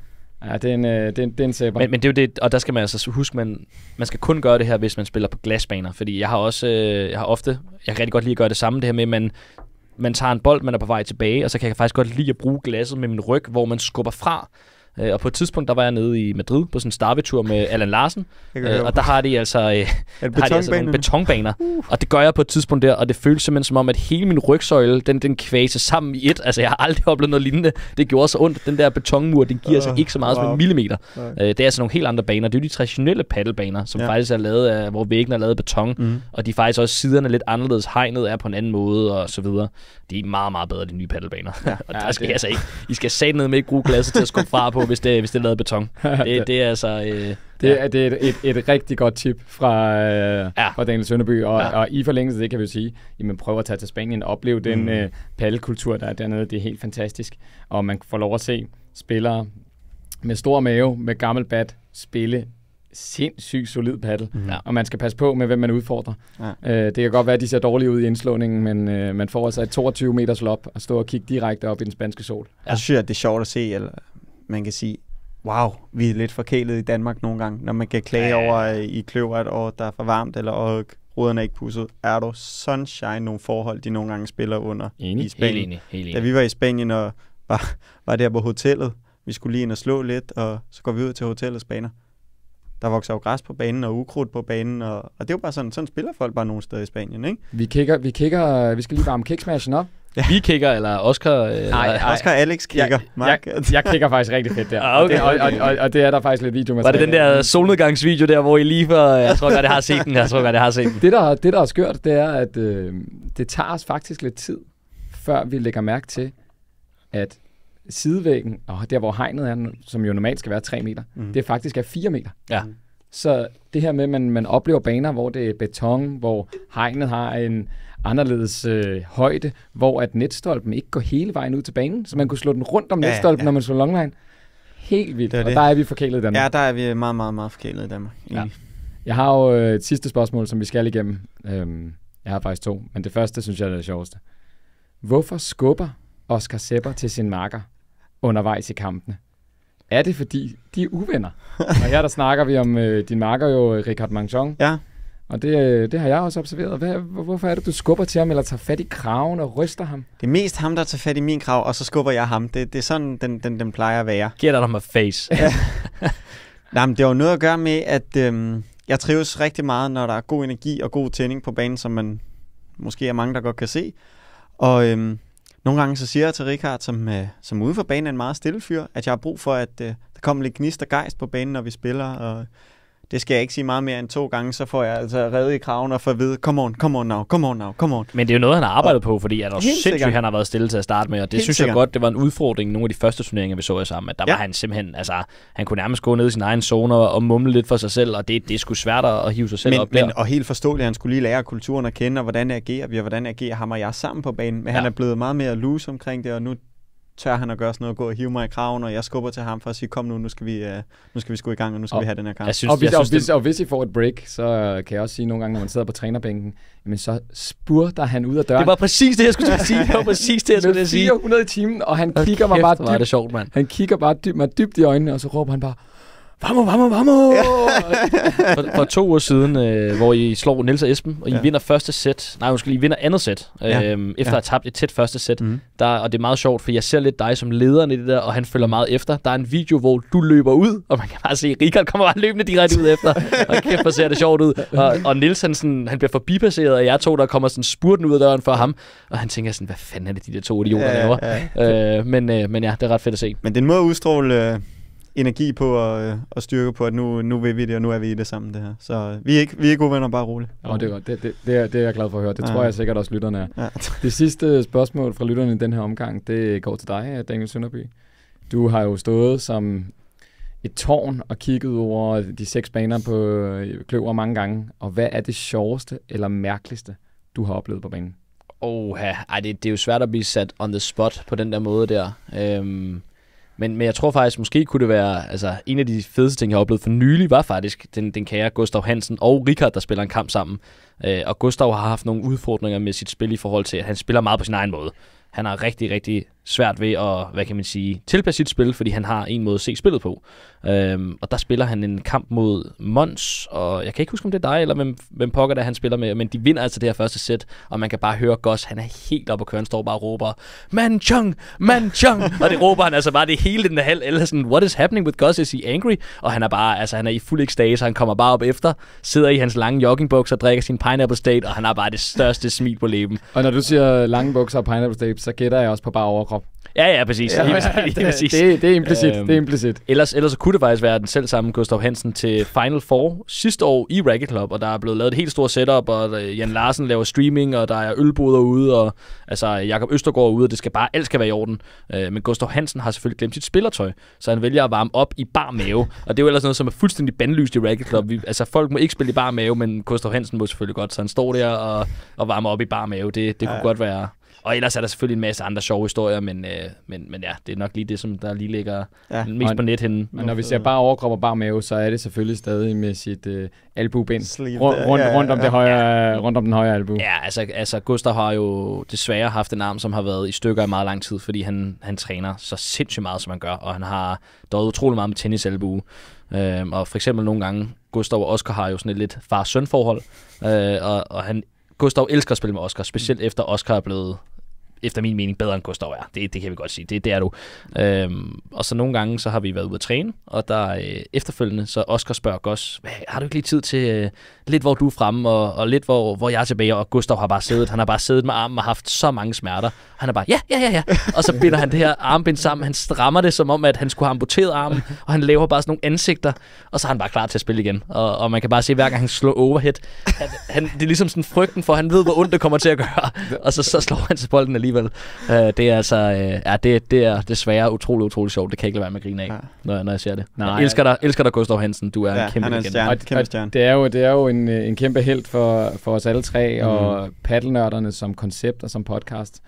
C: Ja, det er en, øh, det er en, det er en
B: sæber. Men, men det er jo det, og der skal man altså huske, man, man skal kun gøre det her, hvis man spiller på glasbaner. Fordi jeg har også, øh, jeg har ofte, jeg kan rigtig godt lide at gøre det samme, det her med, men man, man tager en bold, man er på vej tilbage, og så kan jeg faktisk godt lide at bruge glasset med min ryg, hvor man skubber fra Øh, og på et tidspunkt, der var jeg nede i Madrid på sådan en starvetur med Allan Larsen. Øh, og der har de altså, øh, der har de altså nogle betonbaner. Uh. Og det gør jeg på et tidspunkt der, og det føles simpelthen som om, at hele min rygsøjle, den, den kvæser sammen i et. Altså, jeg har aldrig [LAUGHS] oplevet noget lignende. Det gjorde så ondt. Den der betonmur, den giver uh, sig ikke så meget wow. som en millimeter. Uh. Øh, det er altså nogle helt andre baner. Det er jo de traditionelle paddelbaner, som ja. faktisk er lavet af, hvor væggen er lavet af beton. Mm. Og de er faktisk også siderne lidt anderledes. Hegnet er på en anden måde, og så videre. De er meget, meget bedre, de nye paddelbaner. Ja. [LAUGHS] og der skal det... I altså ikke. I skal ned med ikke bruge glasset til at skubbe fra på hvis det, hvis det er
A: lavet beton. [LAUGHS] Det,
B: det er altså... Øh, det, ja. er, det er et,
A: et, et rigtig godt tip fra, øh, ja. fra Daniel Sønderby, og, ja. og i forlængelse det kan vi jo sige, jamen prøv at tage til Spanien og opleve mm. den øh, pallekultur, der er dernede. Det er helt fantastisk, og man får lov at se spillere med stor mave, med gammel bat, spille sindssygt solid paddel, mm. ja. og man skal passe på med, hvem man udfordrer. Ja. Øh, det kan godt være, at de ser dårlige ud i indslåningen, men øh, man får altså et 22 meters
C: lop og stå og kigge direkte op i den spanske sol. Ja. Jeg synes, at det er sjovt at se, eller man kan sige, wow, vi er lidt forkælet i Danmark nogle gange, når man kan klage ja. over øh, i kløver, at oh, der er for varmt, eller oh, ruderne er ikke pusset. Er du sunshine nogle forhold, de nogle gange spiller under enig. i Spanien? Helt enig. Helt enig. Da vi var i Spanien og var, var der på hotellet, vi skulle lige ind og slå lidt, og så går vi ud til hotellets baner. Der vokser jo græs på banen og ukrudt på banen, og, og det er jo bare sådan, sådan spiller folk bare nogle steder i Spanien, ikke? Vi kigger, vi kigger, øh, vi skal lige varme kiksmashen op. Ja.
A: Vi
B: kigger, eller
C: Oscar... Øh, eller, nej, Oscar Alex kigger. Jeg, jeg, jeg kigger faktisk rigtig fedt der. Ah, okay. og,
B: det, og, og, og, og,
A: det er der faktisk lidt video med. Var det den der solnedgangsvideo der, hvor I lige for... Jeg tror godt, jeg har set den. Jeg tror godt, jeg har set den. Det, der, det, der er skørt, det er, at øh, det tager os faktisk lidt tid, før vi lægger mærke til, at sidevæggen, og der hvor hegnet er, som jo normalt skal være 3 meter, mm. det faktisk er 4 meter. Ja. Så det her med, at man, man oplever baner, hvor det er beton, hvor hegnet har en anderledes øh, højde, hvor at netstolpen ikke går hele vejen ud til banen, så man kunne slå den rundt om netstolpen, ja, ja. når man slår longline. Helt vildt, det og det. der er vi
C: forkælet i Danmark. Ja, der er vi meget, meget, meget forkælet i Danmark. Ja. Jeg har
A: jo øh, et sidste spørgsmål, som vi skal igennem. Øhm, jeg har faktisk to, men det første synes jeg er det sjoveste. Hvorfor skubber Oscar Sepper til sin marker undervejs i kampene? Er det fordi, de er uvenner? [LAUGHS] Og her der snakker vi om øh, din marker jo, øh, Richard Manchon. Ja. Og det, øh, det har jeg også observeret. Hvad, hvorfor er det, du skubber til ham, eller tager fat i kraven og ryster ham?
C: Det er mest ham, der tager fat i min krav, og så skubber jeg ham. Det, det er sådan, den, den, den plejer at være. Get out of my face. [LAUGHS] Nej, men det har jo noget at gøre med, at øhm, jeg trives rigtig meget, når der er god energi og god tænding på banen, som man måske er mange, der godt kan se. Og øhm, nogle gange så siger jeg til Richard, som, øh, som ude for banen er en meget stille fyr, at jeg har brug for, at øh, der kommer lidt gnist og gejst på banen, når vi spiller, og det skal jeg ikke sige meget mere end to gange, så får jeg altså reddet i kraven og får at vide, come on, come on now, come on now, come on.
B: Men det er jo noget, han har arbejdet og på, fordi han er sindssygt, han har været stille til at starte med, og det Helt synes sikkert. jeg godt, det var en udfordring nogle af de første turneringer, vi så jer sammen, at der ja. var han simpelthen, altså, han kunne nærmest gå ned i sin egen zone
C: og mumle lidt for sig selv, og det, det skulle svært at hive sig selv men, op der. Men, og helt forståeligt, han skulle lige lære kulturen at kende, og hvordan agerer vi, og hvordan agerer ham og jeg sammen på banen, men ja. han er blevet meget mere loose omkring det, og nu tør han at gøre sådan noget, gå og hive mig i kraven, og jeg skubber til ham for at sige, kom nu, nu skal vi, uh, nu skal vi sgu i gang, og nu skal og, vi have den her kamp. Jeg synes, og, hvis, jeg synes, og, hvis, det...
A: og hvis I får et break, så øh, kan jeg også sige nogle gange, når man sidder på trænerbænken, men så spurter han ud af døren. Det var præcis det, jeg skulle sige. Det var præcis det, jeg skulle sige. 400 i timen, og han kigger mig bare dybt. det sjovt, mand. Han kigger bare dybt, dybt i øjnene, og så råber han bare, vamo, vamo! Ja.
B: [LAUGHS] for, for to uger siden, øh, hvor I slår Niels og Esben, og I ja. vinder første sæt. Nej, undskyld, I vinder andet sæt, øh, ja. Øhm, efter ja. at have tabt et tæt første sæt. Mm. Der, og det er meget sjovt, for jeg ser lidt dig som lederen i det der, og han følger meget efter. Der er en video, hvor du løber ud, og man kan bare se, at Richard kommer bare løbende direkte ud efter. og kæft, hvor ser det sjovt ud. Og, og Niels, han, sådan, han bliver forbipasseret, og jeg to, der kommer sådan spurten ud af døren for ham. Og han tænker sådan, hvad fanden er det, de der to idioter ja, laver? Ja,
C: Øh, men, øh, men ja, det er ret fedt at se. Men den at udstråle... Øh energi på og, og øh, styrke på, at nu, nu vil vi det, og nu er vi i det sammen, det her. Så øh, vi er ikke, vi er ikke venner, bare roligt. Ja, det, det, det, det, er, det er jeg glad for at høre. Det ja. tror jeg sikkert også, lytterne er. Ja. [LAUGHS] det sidste spørgsmål fra
A: lytterne i den her omgang, det går til dig, Daniel Sønderby. Du har jo stået som et tårn og kigget over de seks baner på øh, kløver mange gange. Og hvad er det sjoveste eller mærkeligste, du har oplevet på banen?
B: Oha, ej, det, det er jo svært at blive sat on the spot på den der måde der. Øhm, men, men jeg tror faktisk, måske kunne det være, altså en af de fedeste ting, jeg har oplevet for nylig, var faktisk den, den kære Gustav Hansen og Richard, der spiller en kamp sammen. Øh, og Gustav har haft nogle udfordringer med sit spil i forhold til, at han spiller meget på sin egen måde. Han har rigtig, rigtig svært ved at, hvad kan man sige, tilpasse sit spil, fordi han har en måde at se spillet på. Øhm, og der spiller han en kamp mod Mons, og jeg kan ikke huske, om det er dig, eller hvem, hvem pokker der han spiller med, men de vinder altså det her første sæt, og man kan bare høre Goss, han er helt oppe at køre, han står bare og råber, Man Chung! Man Chung! [LAUGHS] og det råber han altså bare det hele den halv, eller sådan, what is happening with Goss? Is he angry? Og han er bare, altså han er i fuld ekstase, han kommer bare op efter, sidder i hans lange joggingbukser, drikker sin pineapple state, og han har bare det største smil på læben. Og når du siger lange bukser og pineapple state, så gætter jeg også på bare overkrop Ja, ja, præcis. Ja, ja, [LAUGHS] det, præcis. Det, det er implicit. Øhm, det er implicit. Ellers, ellers kunne det faktisk være den selv samme Gustav Hansen til Final Four sidste år i Racket Club, og der er blevet lavet et helt stort setup, og øh, Jan Larsen laver streaming, og der er ølboder ude, og altså, Jakob Østergaard er ude, og det skal bare, alt skal være i orden. Øh, men Gustav Hansen har selvfølgelig glemt sit spillertøj, så han vælger at varme op i bar mave, og det er jo ellers noget, som er fuldstændig bandlyst i Racket Club. Vi, altså, folk må ikke spille i bar mave, men Gustav Hansen må selvfølgelig godt, så han står der og, og varmer op i bar mave. Det, det ja. kunne godt være og ellers er der selvfølgelig en masse
A: andre sjove historier, men, øh, men, men ja, det er nok lige det, som der lige ligger ja. mest og, på net henne. Men når vi ser bare overkrop og bare mave, så er det selvfølgelig stadig med sit øh, albubind rundt, rundt, ja, rundt, om ja, det højre, ja. rundt om den højre albu. Ja, altså, altså Gustav har jo desværre haft en arm, som har været i
B: stykker i meget lang tid, fordi han, han træner så sindssygt meget, som han gør, og han har døjet utrolig meget med tennisalbue. Øhm, og for eksempel nogle gange, Gustav og Oscar har jo sådan et lidt far-søn forhold, øh, og, og han Gustav elsker at spille med Oscar, specielt efter Oscar er blevet efter min mening bedre end Gustav er. Det, det kan vi godt sige. Det, det er du. Øhm, og så nogle gange, så har vi været ude at træne, og der øh, efterfølgende, så Oscar spørger os, har du ikke lige tid til øh, lidt, hvor du er fremme, og, og lidt, hvor, hvor jeg er tilbage, og Gustav har bare siddet, han har bare siddet med armen og haft så mange smerter. Han er bare, ja, ja, ja, ja. Og så binder han det her armbind sammen, han strammer det, som om, at han skulle have amputeret armen, og han laver bare sådan nogle ansigter, og så er han bare klar til at spille igen. Og, og man kan bare se, hver gang han slår overhead, han, han, det er ligesom sådan frygten for, han ved, hvor ondt det kommer til at gøre, og så, så slår han til bolden alligevel alligevel. Uh, det er altså, uh, ja, det, det er desværre utrolig, utrolig sjovt. Det kan ikke lade være med at grine af, ja. når, når jeg ser det. Nej, jeg elsker dig, elsker dig Gustav Hansen. Du er ja, en kæmpe han er en stjern, og, kæmpe stjerne.
A: Og det er jo, det er jo en, øh, en kæmpe held for, for os alle tre, mm. og paddelnørderne som koncept og som podcast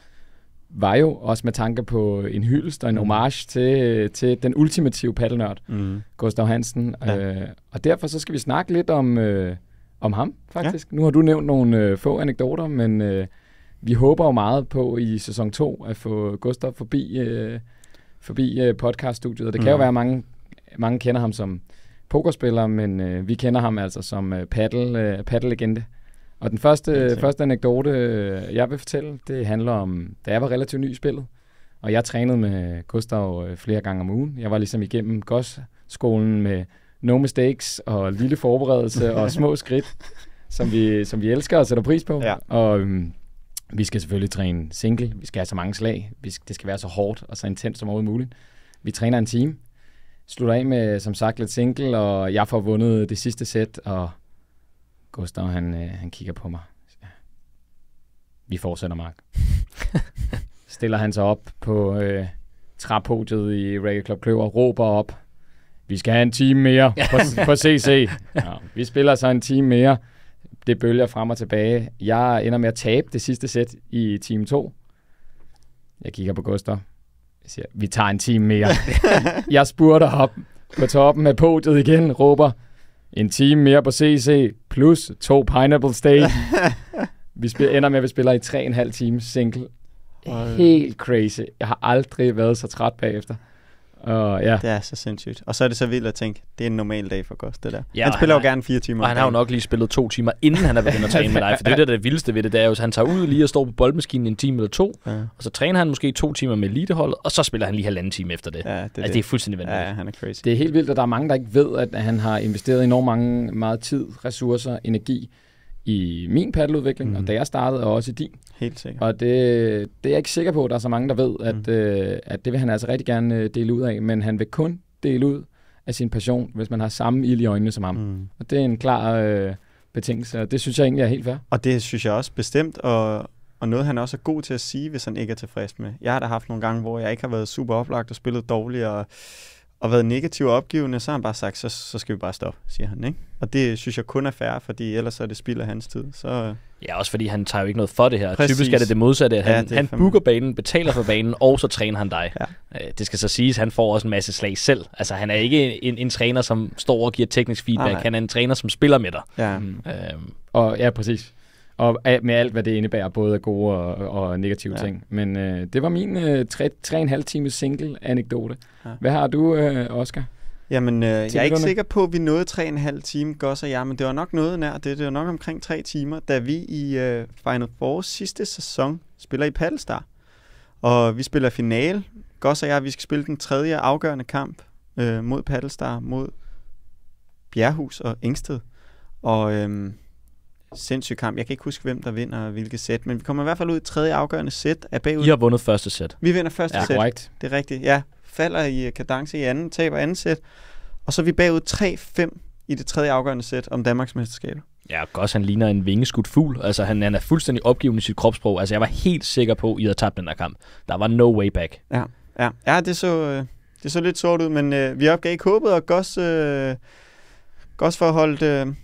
A: var jo også med tanke på en hyldest og en mhm. homage mm. til, til den ultimative paddelnørd, mm. Gustav Hansen. Ja. Øh, og derfor så skal vi snakke lidt om, øh, om ham, faktisk. Ja. Nu har du nævnt nogle øh, få anekdoter, men øh, vi håber jo meget på i sæson 2 at få Gustav forbi, øh, forbi øh, podcaststudiet. Og det kan jo mm. være, mange, mange kender ham som pokerspiller, men øh, vi kender ham altså som øh, paddle, øh, paddle-legende. Og den første, øh, første anekdote, øh, jeg vil fortælle, det handler om, da jeg var relativt ny i spillet, og jeg trænede med Gustav øh, flere gange om ugen. Jeg var ligesom igennem GOS-skolen med no mistakes og lille forberedelse og [LAUGHS] små skridt, som vi, som vi elsker og sætter pris på. Ja. Og Øh, vi skal selvfølgelig træne single, vi skal have så mange slag, vi skal, det skal være så hårdt og så intens som overhovedet muligt. Vi træner en time, slutter af med, som sagt, lidt single, og jeg får vundet det sidste sæt, og Gustav, han, øh, han kigger på mig. Ja. Vi fortsætter, Mark. [LAUGHS] Stiller han sig op på øh, træpodiet i Reggae Club Kløver, råber op. Vi skal have en time mere på, [LAUGHS] på CC. Ja, vi spiller så en time mere det bølger frem og tilbage. Jeg ender med at tabe det sidste sæt i time 2. Jeg kigger på Gustav. Jeg siger, vi tager en time mere. [LAUGHS] jeg spurgte op på toppen af podiet igen, råber, en time mere på CC, plus to Pineapple Stage. [LAUGHS] vi spiller, ender med, at vi spiller i 3,5 time single. Helt crazy. Jeg har aldrig været så træt bagefter. Uh, ja. Det er så sindssygt.
C: Og så er det så vildt at tænke, det er en normal dag for Goss,
A: det der. Ja, han spiller han jo gerne fire timer. Og han har jo nok lige spillet to timer, inden han er
B: begyndt at træne med dig. For det der er det vildeste ved det, det er jo, at han tager ud lige og står på boldmaskinen en time eller to, ja. og så træner han
A: måske to timer med eliteholdet, og så spiller han lige halvanden time efter det. Ja, det, altså, det. det er fuldstændig vanvittigt. Ja, han er crazy. Det er helt vildt, at der er mange, der ikke ved, at han har investeret enormt mange, meget tid, ressourcer, energi i min paddeludvikling, mm. og mhm. da jeg startede, og også i din. Helt sikkert. Og det, det er jeg ikke sikker på, at der er så mange, der ved, at, mm. øh, at det vil han altså rigtig gerne øh, dele ud af, men han vil kun dele ud af sin passion, hvis man har samme ild i øjnene som ham. Mm.
C: Og det er en klar øh, betingelse, og det synes jeg egentlig er helt fair. Og det synes jeg også bestemt, og, og noget han også er god til at sige, hvis han ikke er tilfreds med. Jeg har da haft nogle gange, hvor jeg ikke har været super oplagt og spillet dårligt, og og været negativ og opgivende, så har han bare sagt, så, så skal vi bare stoppe, siger han. Ikke? Og det synes jeg kun er fair, fordi ellers er det spild af hans tid. Så...
B: Ja, også fordi han tager jo ikke noget for det
C: her. Præcis. Typisk er det det modsatte, at han, ja, han booker banen, betaler
B: for banen, og så træner han dig. Ja. Øh, det skal så siges, han får også en masse slag selv. Altså han er ikke en,
A: en træner, som står og giver teknisk feedback. Ah, han
B: er en træner, som spiller
A: med dig. Ja. Mm. Øhm. Og ja, præcis. Og med alt, hvad det indebærer, både af gode og, og negative ja. ting. Men øh, det var min øh, 3,5 times single-anekdote. Ja. Hvad har du, øh, Oscar? Jamen,
C: øh, jeg er ikke sikker på, at vi nåede 3,5 time, Goss og jeg, men det var nok noget nær det. Det var nok omkring 3 timer, da vi i øh, Final Four sidste sæson spiller i Paddlestar. Og vi spiller finale. Goss og jeg, vi skal spille den tredje afgørende kamp øh, mod Paddlestar, mod Bjerghus og Engsted. Og... Øh, sindssyg kamp. Jeg kan ikke huske, hvem der vinder hvilket sæt, men vi kommer i hvert fald ud i tredje afgørende sæt af bagud. I har vundet første
B: sæt. Vi vinder første ja, sæt. Correct.
C: Det er rigtigt. Ja, falder i kadence i anden, taber anden sæt. Og så er vi bagud 3-5 i det tredje afgørende sæt om Danmarks mesterskab.
B: Ja, Goss, han ligner en vingeskudt fugl. Altså, han, han er fuldstændig opgivende i sit kropsprog. Altså, jeg var helt sikker på, at I havde tabt den der kamp. Der var no way back. Ja,
C: ja. ja det, så, øh, det så lidt sort ud, men øh, vi opgav ikke håbet, og Goss, øh, Goss for holde øh,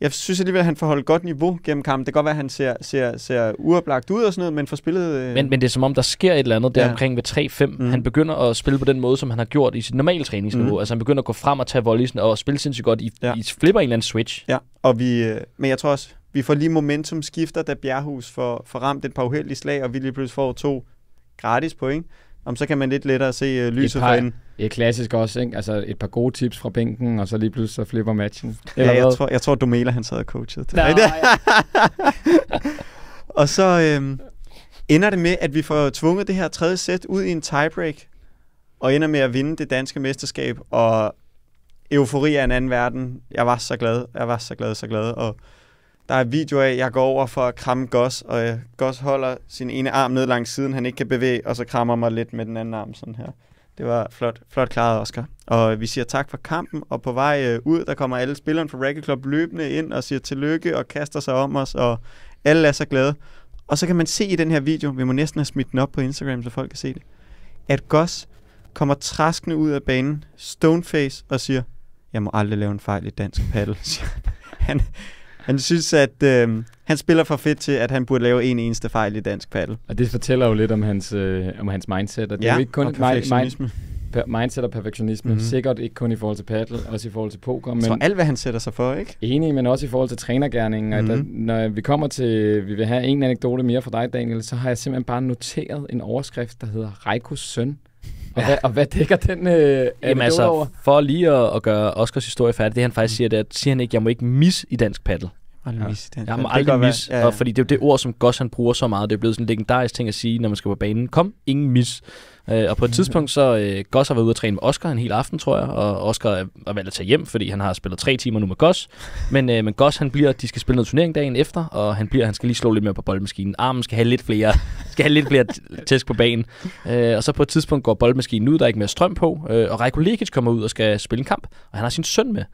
C: jeg synes alligevel, at han får holdt godt niveau gennem kampen. Det kan godt være, at han ser, ser, ser uoplagt ud og sådan noget, men får spillet... Øh... Men,
B: men det er som om, der sker et eller andet der ja. omkring ved 3-5. Mm. Han begynder at spille på den måde, som han har gjort i sit normale træningsniveau. Mm. Altså han begynder at gå frem
C: og tage volleyen og spille sindssygt godt. I, ja. I flipper en eller anden switch. Ja, og vi, øh, men jeg tror også, vi får lige momentum skifter, da Bjerghus får, får ramt et par uheldige slag, og vi lige pludselig får to gratis point. Om så kan man lidt lettere se uh, lyset et par, for
A: Et klassisk også, ikke? Altså et par gode tips
C: fra bænken, og så lige pludselig så flipper matchen. Eller ja, jeg, tror, jeg tror, Domela han sad og coachede det. Nej, [LAUGHS] og så øhm, ender det med, at vi får tvunget det her tredje sæt ud i en tiebreak, og ender med at vinde det danske mesterskab, og eufori af en anden verden. Jeg var så glad, jeg var så glad, så glad, og der er video af, jeg går over for at kramme Goss, og øh, Goss holder sin ene arm ned langs siden, han ikke kan bevæge, og så krammer mig lidt med den anden arm sådan her. Det var flot, flot klaret, Oscar. Og vi siger tak for kampen, og på vej øh, ud, der kommer alle spillerne fra Racket Club løbende ind og siger tillykke og kaster sig om os, og alle er så glade. Og så kan man se i den her video, vi må næsten have smidt den op på Instagram, så folk kan se det, at Goss kommer traskende ud af banen, stoneface, og siger, jeg må aldrig lave en fejl i dansk paddle, siger han. Han synes, at øh, han spiller for fedt til, at han burde lave en eneste fejl i dansk paddel. Og det fortæller jo lidt om hans, øh,
A: om hans mindset. Og det ja, er jo ikke kun og perfektionisme. Mind, per, mindset og perfektionisme. Mm-hmm. Sikkert ikke kun i forhold til paddle, også i forhold til poker. Men Så alt, hvad han sætter sig for, ikke? Enig, men også i forhold til trænergærningen. Mm-hmm. når vi kommer til, vi vil have en anekdote mere fra dig, Daniel, så har jeg simpelthen bare noteret en overskrift, der hedder Reikos søn. Og, ja. hvad, og hvad dækker den øh, Jamen altså, over? for lige at,
B: at gøre Oscars historie færdig, det han faktisk mm. siger, det er, at siger han ikke, jeg må ikke mis i dansk paddle. Aldrig ja. mis. Den, jeg må aldrig mis, ja, ja. Og fordi det er det ord, som Goss han bruger så meget. Det er blevet sådan en legendarisk ting at sige, når man skal på banen. Kom, ingen mis. Øh, og på et tidspunkt, så øh, Goss har været ude og træne med Oscar en hel aften, tror jeg. Og Oscar har valgt at tage hjem, fordi han har spillet tre timer nu med Goss. Men, øh, men Goss, han bliver, de skal spille noget turnering dagen efter, og han, bliver, han skal lige slå lidt mere på boldmaskinen. Armen skal have lidt flere skal lidt flere tæsk på banen. Øh, og så på et tidspunkt går boldmaskinen ud, der er ikke mere strøm på, øh, og Rejko Lekic kommer ud og skal spille en kamp, og han har sin søn med.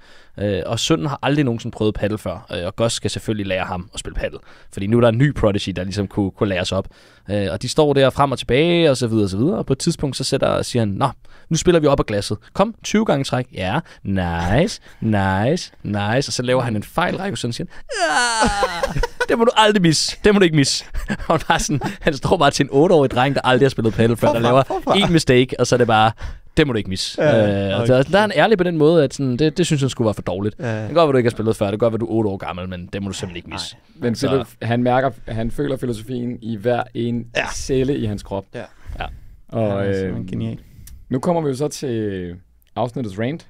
B: Øh, og sønnen har aldrig nogensinde prøvet paddle før, øh, og Goss skal selvfølgelig lære ham at spille paddle. fordi nu er der en ny prodigy, der ligesom kunne, kunne læres op. Øh, og de står der frem og tilbage, og så videre, og så videre, og på et tidspunkt så sætter, siger han, nå, nu spiller vi op af glasset. Kom, 20 gange træk. Ja, nice, nice, nice. Og så laver han en fejl, Rejko, sådan siger han, det må du aldrig misse. Det må du ikke misse. [LAUGHS] Og bare sådan, han står bare til en 8-årig dreng, der aldrig har spillet paddle før, der laver en mistake, og så er det bare, det må du ikke misse. Ja, øh, okay. der, der er han ærlig på den måde, at sådan, det, det synes han skulle være for dårligt. Ja. Det kan
A: godt at du ikke har spillet før, det kan godt at du er 8 år gammel, men det må du simpelthen ikke misse. Men så. Philip, han mærker, han føler filosofien i hver en ja. celle i hans krop. Ja. ja. Og, han er øh, genial. Nu kommer vi jo så til afsnittets rant.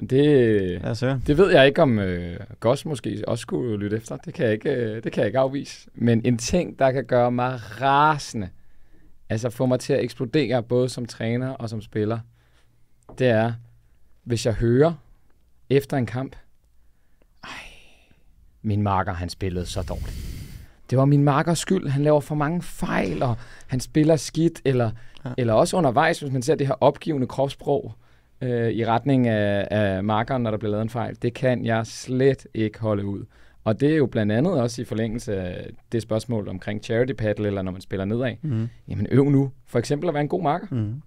A: Det, altså. det ved jeg ikke, om øh, Goss måske også skulle lytte efter. Det kan, jeg ikke, øh, det kan jeg ikke afvise. Men en ting, der kan gøre mig rasende, altså få mig til at eksplodere både som træner og som spiller, det er, hvis jeg hører efter en kamp, ej, min marker han spillede så dårligt. Det var min markers skyld, han laver for mange fejl, og han spiller skidt, eller, ja. eller også undervejs, hvis man ser det her opgivende kropssprog, øh, i retning af, af markeren, når der bliver lavet en fejl. Det kan jeg slet ikke holde ud. Og det er jo blandt andet også i forlængelse af det spørgsmål omkring charity paddle, eller når man spiller nedad. Mm. Jamen øv nu. For eksempel at være en god marker. Mm.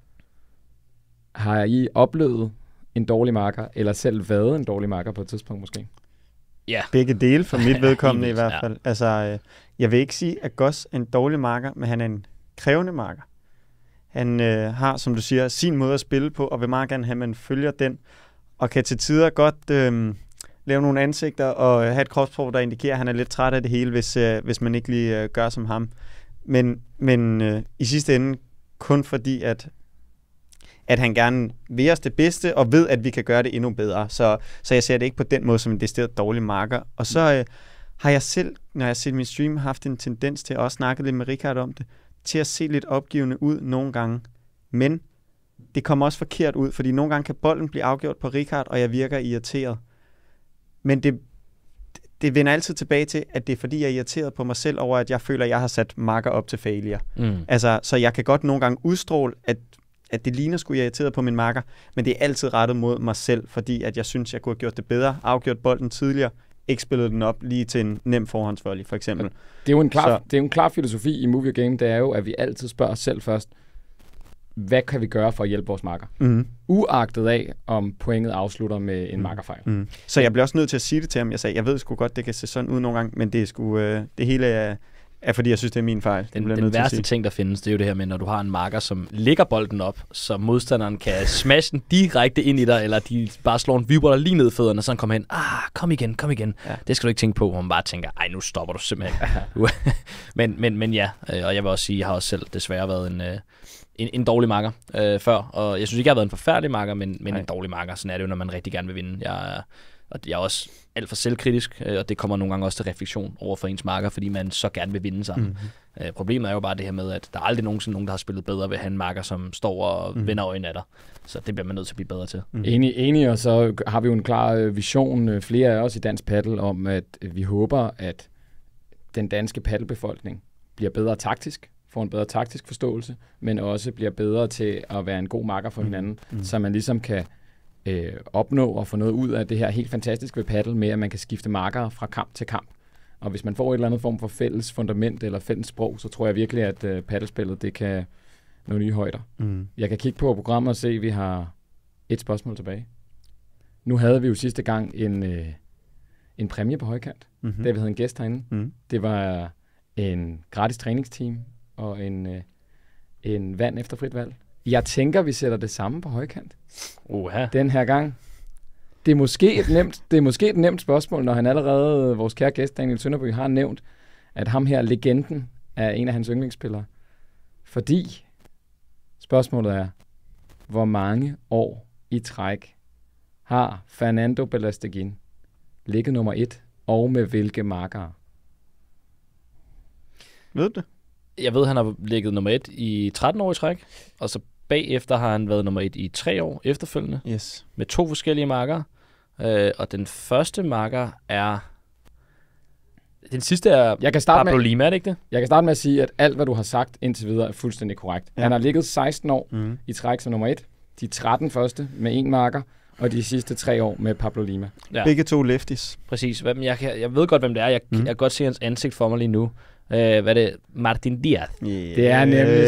A: Har I oplevet en dårlig marker,
C: eller selv været en dårlig marker på et tidspunkt måske? Ja. Begge dele for mit [LAUGHS] vedkommende i hvert fald. Ja. Altså, øh, jeg vil ikke sige, at Goss er en dårlig marker, men han er en krævende marker. Han øh, har, som du siger, sin måde at spille på, og vil meget gerne have, at man følger den, og kan til tider godt øh, lave nogle ansigter og øh, have et kropsprog, der indikerer, at han er lidt træt af det hele, hvis, øh, hvis man ikke lige øh, gør som ham. Men, men øh, i sidste ende kun fordi, at at han gerne vil os det bedste, og ved, at vi kan gøre det endnu bedre. Så, så jeg ser det ikke på den måde som en decideret dårlig marker. Og så øh, har jeg selv, når jeg har set min stream, haft en tendens til at også snakke lidt med Richard om det til at se lidt opgivende ud nogle gange. Men det kommer også forkert ud, fordi nogle gange kan bolden blive afgjort på Richard, og jeg virker irriteret. Men det, det vender altid tilbage til, at det er fordi, jeg er irriteret på mig selv over, at jeg føler, at jeg har sat marker op til failure. Mm. Altså, så jeg kan godt nogle gange udstråle, at, at det ligner, skulle jeg irriteret på min marker, men det er altid rettet mod mig selv, fordi at jeg synes, jeg kunne have gjort det bedre, afgjort bolden tidligere, ikke spillede den op lige til en nem forhåndsvolley, for eksempel. det er, jo en klar, så, det er jo en klar filosofi i Movie Game, det er jo, at vi altid spørger os selv først, hvad kan vi gøre for at hjælpe vores marker? Mm. Uagtet af, om pointet afslutter med en mm. markerfejl. Mm. Så jeg blev også nødt til at sige det til ham. Jeg sagde, jeg ved sgu godt, det kan se sådan ud nogle gange, men det, er sgu, øh, det hele er, er fordi jeg synes, det er min fejl. Den, den værste ting, der findes, det er jo det her med, når du har en
B: marker, som lægger bolden op, så modstanderen kan smashe den direkte ind i dig, eller de bare slår en vibrator lige ned i fødderne, og så han kommer hen, ah, kom igen, kom igen. Ja. Det skal du ikke tænke på, hvor man bare tænker, ej, nu stopper du simpelthen. [LAUGHS] men, men, men ja, øh, og jeg vil også sige, jeg har også selv desværre været en, øh, en, en dårlig marker øh, før, og jeg synes ikke, jeg har været en forfærdelig marker, men, men en dårlig marker, sådan er det jo, når man rigtig gerne vil vinde. Jeg, og jeg er også alt for selvkritisk, øh, og det kommer nogle gange også til refleksion over for ens marker, fordi man så gerne vil vinde sammen. Mm-hmm. Øh, problemet er jo bare det her med, at der er aldrig nogensinde nogen, der har spillet bedre ved at have en marker, som står og mm-hmm. vender øjnene af dig. Så det bliver man nødt til at blive bedre til.
A: Mm-hmm. Enig, enig, og så har vi jo en klar øh, vision, øh, flere af os i Dansk Paddle, om at øh, vi håber, at den danske paddlebefolkning bliver bedre taktisk, får en bedre taktisk forståelse, men også bliver bedre til at være en god makker for mm. hinanden, mm. så man ligesom kan øh, opnå og få noget ud af det her helt fantastiske ved paddle med, at man kan skifte marker fra kamp til kamp. Og hvis man får et eller andet form for fælles fundament eller fælles sprog, så tror jeg virkelig, at øh, paddlespillet det kan nå nye højder. Mm. Jeg kan kigge på programmet og se, at vi har et spørgsmål tilbage. Nu havde vi jo sidste gang en, øh, en præmie på højkant, mm-hmm. da vi havde en gæst herinde. Mm. Det var en gratis træningsteam og en, øh, en vand efter frit valg. Jeg tænker, vi sætter det samme på højkant. Uha. Den her gang. Det er, måske et nemt, det er måske et nemt spørgsmål, når han allerede, vores kære gæst Daniel Sønderby, har nævnt, at ham her, legenden, er en af hans yndlingsspillere. Fordi spørgsmålet er, hvor mange år i træk har Fernando Belastegin ligget nummer et, og med hvilke markere?
B: Ved du det? jeg ved, han har ligget nummer et i 13 år i træk, og så bagefter har han været nummer et i tre år efterfølgende, yes. med to forskellige marker. Øh, og den første marker er... Den sidste
A: er jeg kan starte Pablo med, Lima, er det ikke det? Jeg kan starte med at sige, at alt, hvad du har sagt indtil videre, er fuldstændig korrekt. Ja. Han har ligget 16 år mm. i træk som nummer et, de 13 første med en marker, og de sidste tre år med Pablo Lima. Ja. Begge to lefties. Præcis. Jeg,
B: kan, jeg ved godt, hvem det er. Jeg, mm. jeg kan godt se hans
A: ansigt for mig lige nu øh, hvad det, Martin Diaz. Yes. Det er nemlig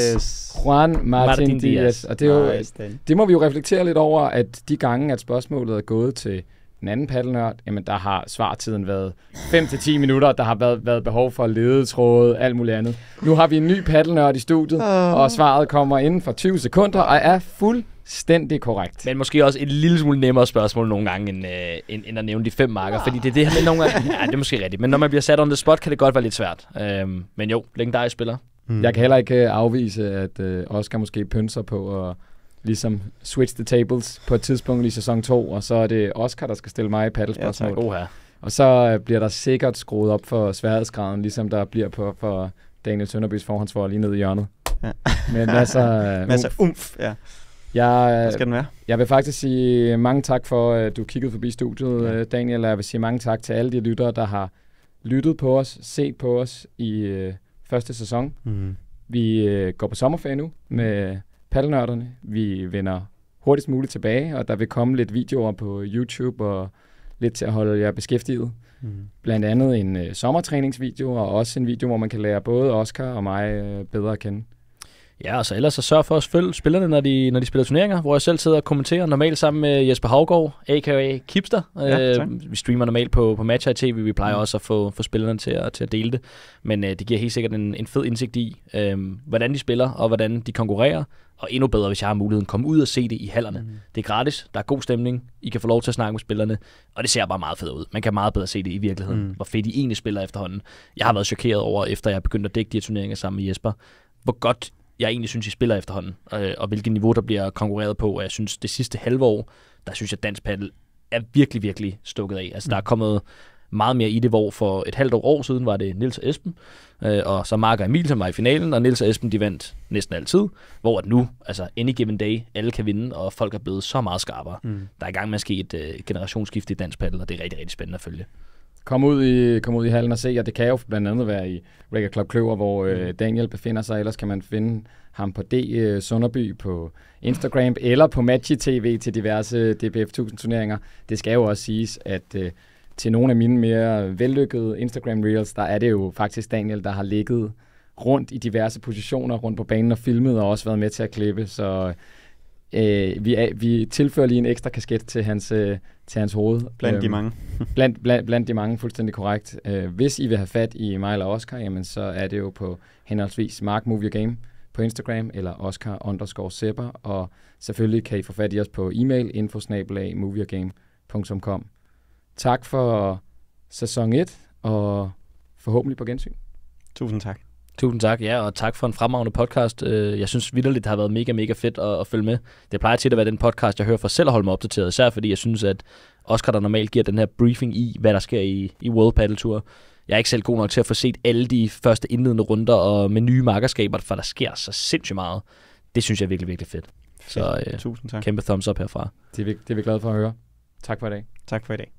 A: Juan Martin, Martin Diaz. Diaz. Og det, er jo, nice, det må vi jo reflektere lidt over, at de gange, at spørgsmålet er gået til den anden paddelnørd, jamen der har svartiden været 5-10 minutter, der har været, været behov for ledetråde, alt muligt andet. Nu har vi en ny paddelnørd i studiet, oh. og svaret kommer inden for 20 sekunder og er fuldstændig korrekt. Men måske også et lille smule nemmere spørgsmål
B: nogle gange, end, øh, end, end at nævne de fem marker, oh. fordi det er det her med nogle gange... ja, det er måske rigtigt, men når man bliver sat on the spot, kan det godt være lidt svært. Øhm, men jo, dig spiller.
A: Mm. Jeg kan heller ikke øh, afvise, at øh, Oscar måske pynser på at ligesom switch the tables på et tidspunkt i sæson 2, og så er det Oscar, der skal stille mig paddelspørgsmål. Ja, tak. Og så øh, bliver der sikkert skruet op for sværhedsgraden, ligesom der bliver på for Daniel Sønderbys forhåndsvold lige nede i hjørnet. Ja. Men altså... [LAUGHS] Masser umf. umf, ja. Jeg, øh, Hvad skal den være? Jeg vil faktisk sige mange tak for, at du kiggede forbi studiet, ja. Daniel. Jeg vil sige mange tak til alle de lyttere, der har lyttet på os, set på os i øh, første sæson. Mm. Vi øh, går på sommerferie nu med palnørderne. Vi vender hurtigst muligt tilbage, og der vil komme lidt videoer på YouTube og lidt til at holde jer beskæftiget. Mm. Blandt andet en øh, sommertræningsvideo, og også en video, hvor man kan lære både Oscar og mig øh, bedre at kende. Ja, altså ellers så
B: sørg for at følge spillerne, når de, når de spiller turneringer, hvor jeg selv sidder og kommenterer normalt sammen med Jesper Havgård, a.k.a. Kipster. Ja, øh, vi streamer normalt på, på Match TV, vi plejer mm. også at få, få spillerne til at, til at dele det, men øh, det giver helt sikkert en, en fed indsigt i, øh, hvordan de spiller og hvordan de konkurrerer, og endnu bedre, hvis jeg har muligheden, komme ud og se det i hallerne. Mm. Det er gratis, der er god stemning, I kan få lov til at snakke med spillerne, og det ser bare meget fedt ud. Man kan meget bedre se det i virkeligheden, mm. hvor fedt I egentlig spiller efterhånden. Jeg har været chokeret over, efter jeg begyndte at dække de her turneringer sammen med Jesper, hvor godt jeg egentlig synes, I spiller efterhånden, og, øh, og hvilket niveau, der bliver konkurreret på. Og jeg synes, det sidste halve år, der synes jeg, dansk paddel er virkelig, virkelig stukket af. Altså, mm. der er mm. kommet meget mere i det, hvor for et halvt år siden var det Nils og Esben, øh, og så Mark og Emil, som var i finalen, og Nils og Esben, de vandt næsten altid, hvor at nu, altså any given day, alle kan vinde, og folk er blevet så meget skarpere. Mm. Der er i gang med at ske et øh,
A: generationsskifte i dansk paddel, og det er rigtig, rigtig spændende at følge. Kom ud, i, kom ud i hallen og se, og det kan jo blandt andet være i Rekker Club Kløver, hvor øh, mm. Daniel befinder sig. Ellers kan man finde ham på D. Øh, Sunderby på Instagram eller på Matchy TV til diverse DBF 1000 turneringer. Det skal jo også siges, at øh, til nogle af mine mere vellykkede Instagram Reels, der er det jo faktisk Daniel, der har ligget rundt i diverse positioner rundt på banen og filmet, og også været med til at klippe, så øh, vi, er, vi tilfører lige en ekstra kasket til hans, øh, til hans hoved. Blandt de øhm, mange. blandt, [LAUGHS] blandt, blandt de mange, fuldstændig korrekt. Øh, hvis I vil have fat i mig eller Oscar, jamen, så er det jo på henholdsvis Mark Move Your Game på Instagram, eller Oscar underscore Sepper, og selvfølgelig kan I få fat i os på e-mail, infosnabelag, Tak for sæson 1, og forhåbentlig på gensyn. Tusind tak. Tusind tak, ja, og tak for en fremragende podcast. Øh, jeg synes vidderligt, det har
B: været mega, mega fedt at, at følge med. Det plejer tit at være den podcast, jeg hører for selv at holde mig opdateret, især fordi jeg synes, at Oscar, der normalt giver den her briefing i, hvad der sker i, i World Paddle Tour, jeg er ikke selv god nok til at få set alle de første indledende runder og med nye markerskaber, for der sker så sindssygt meget. Det synes jeg er virkelig, virkelig fedt. fedt. Så øh, Tusind tak. kæmpe thumbs up herfra.
A: Det er, vi, det er vi glade for at høre. Tak
C: for i dag. Tak for i dag.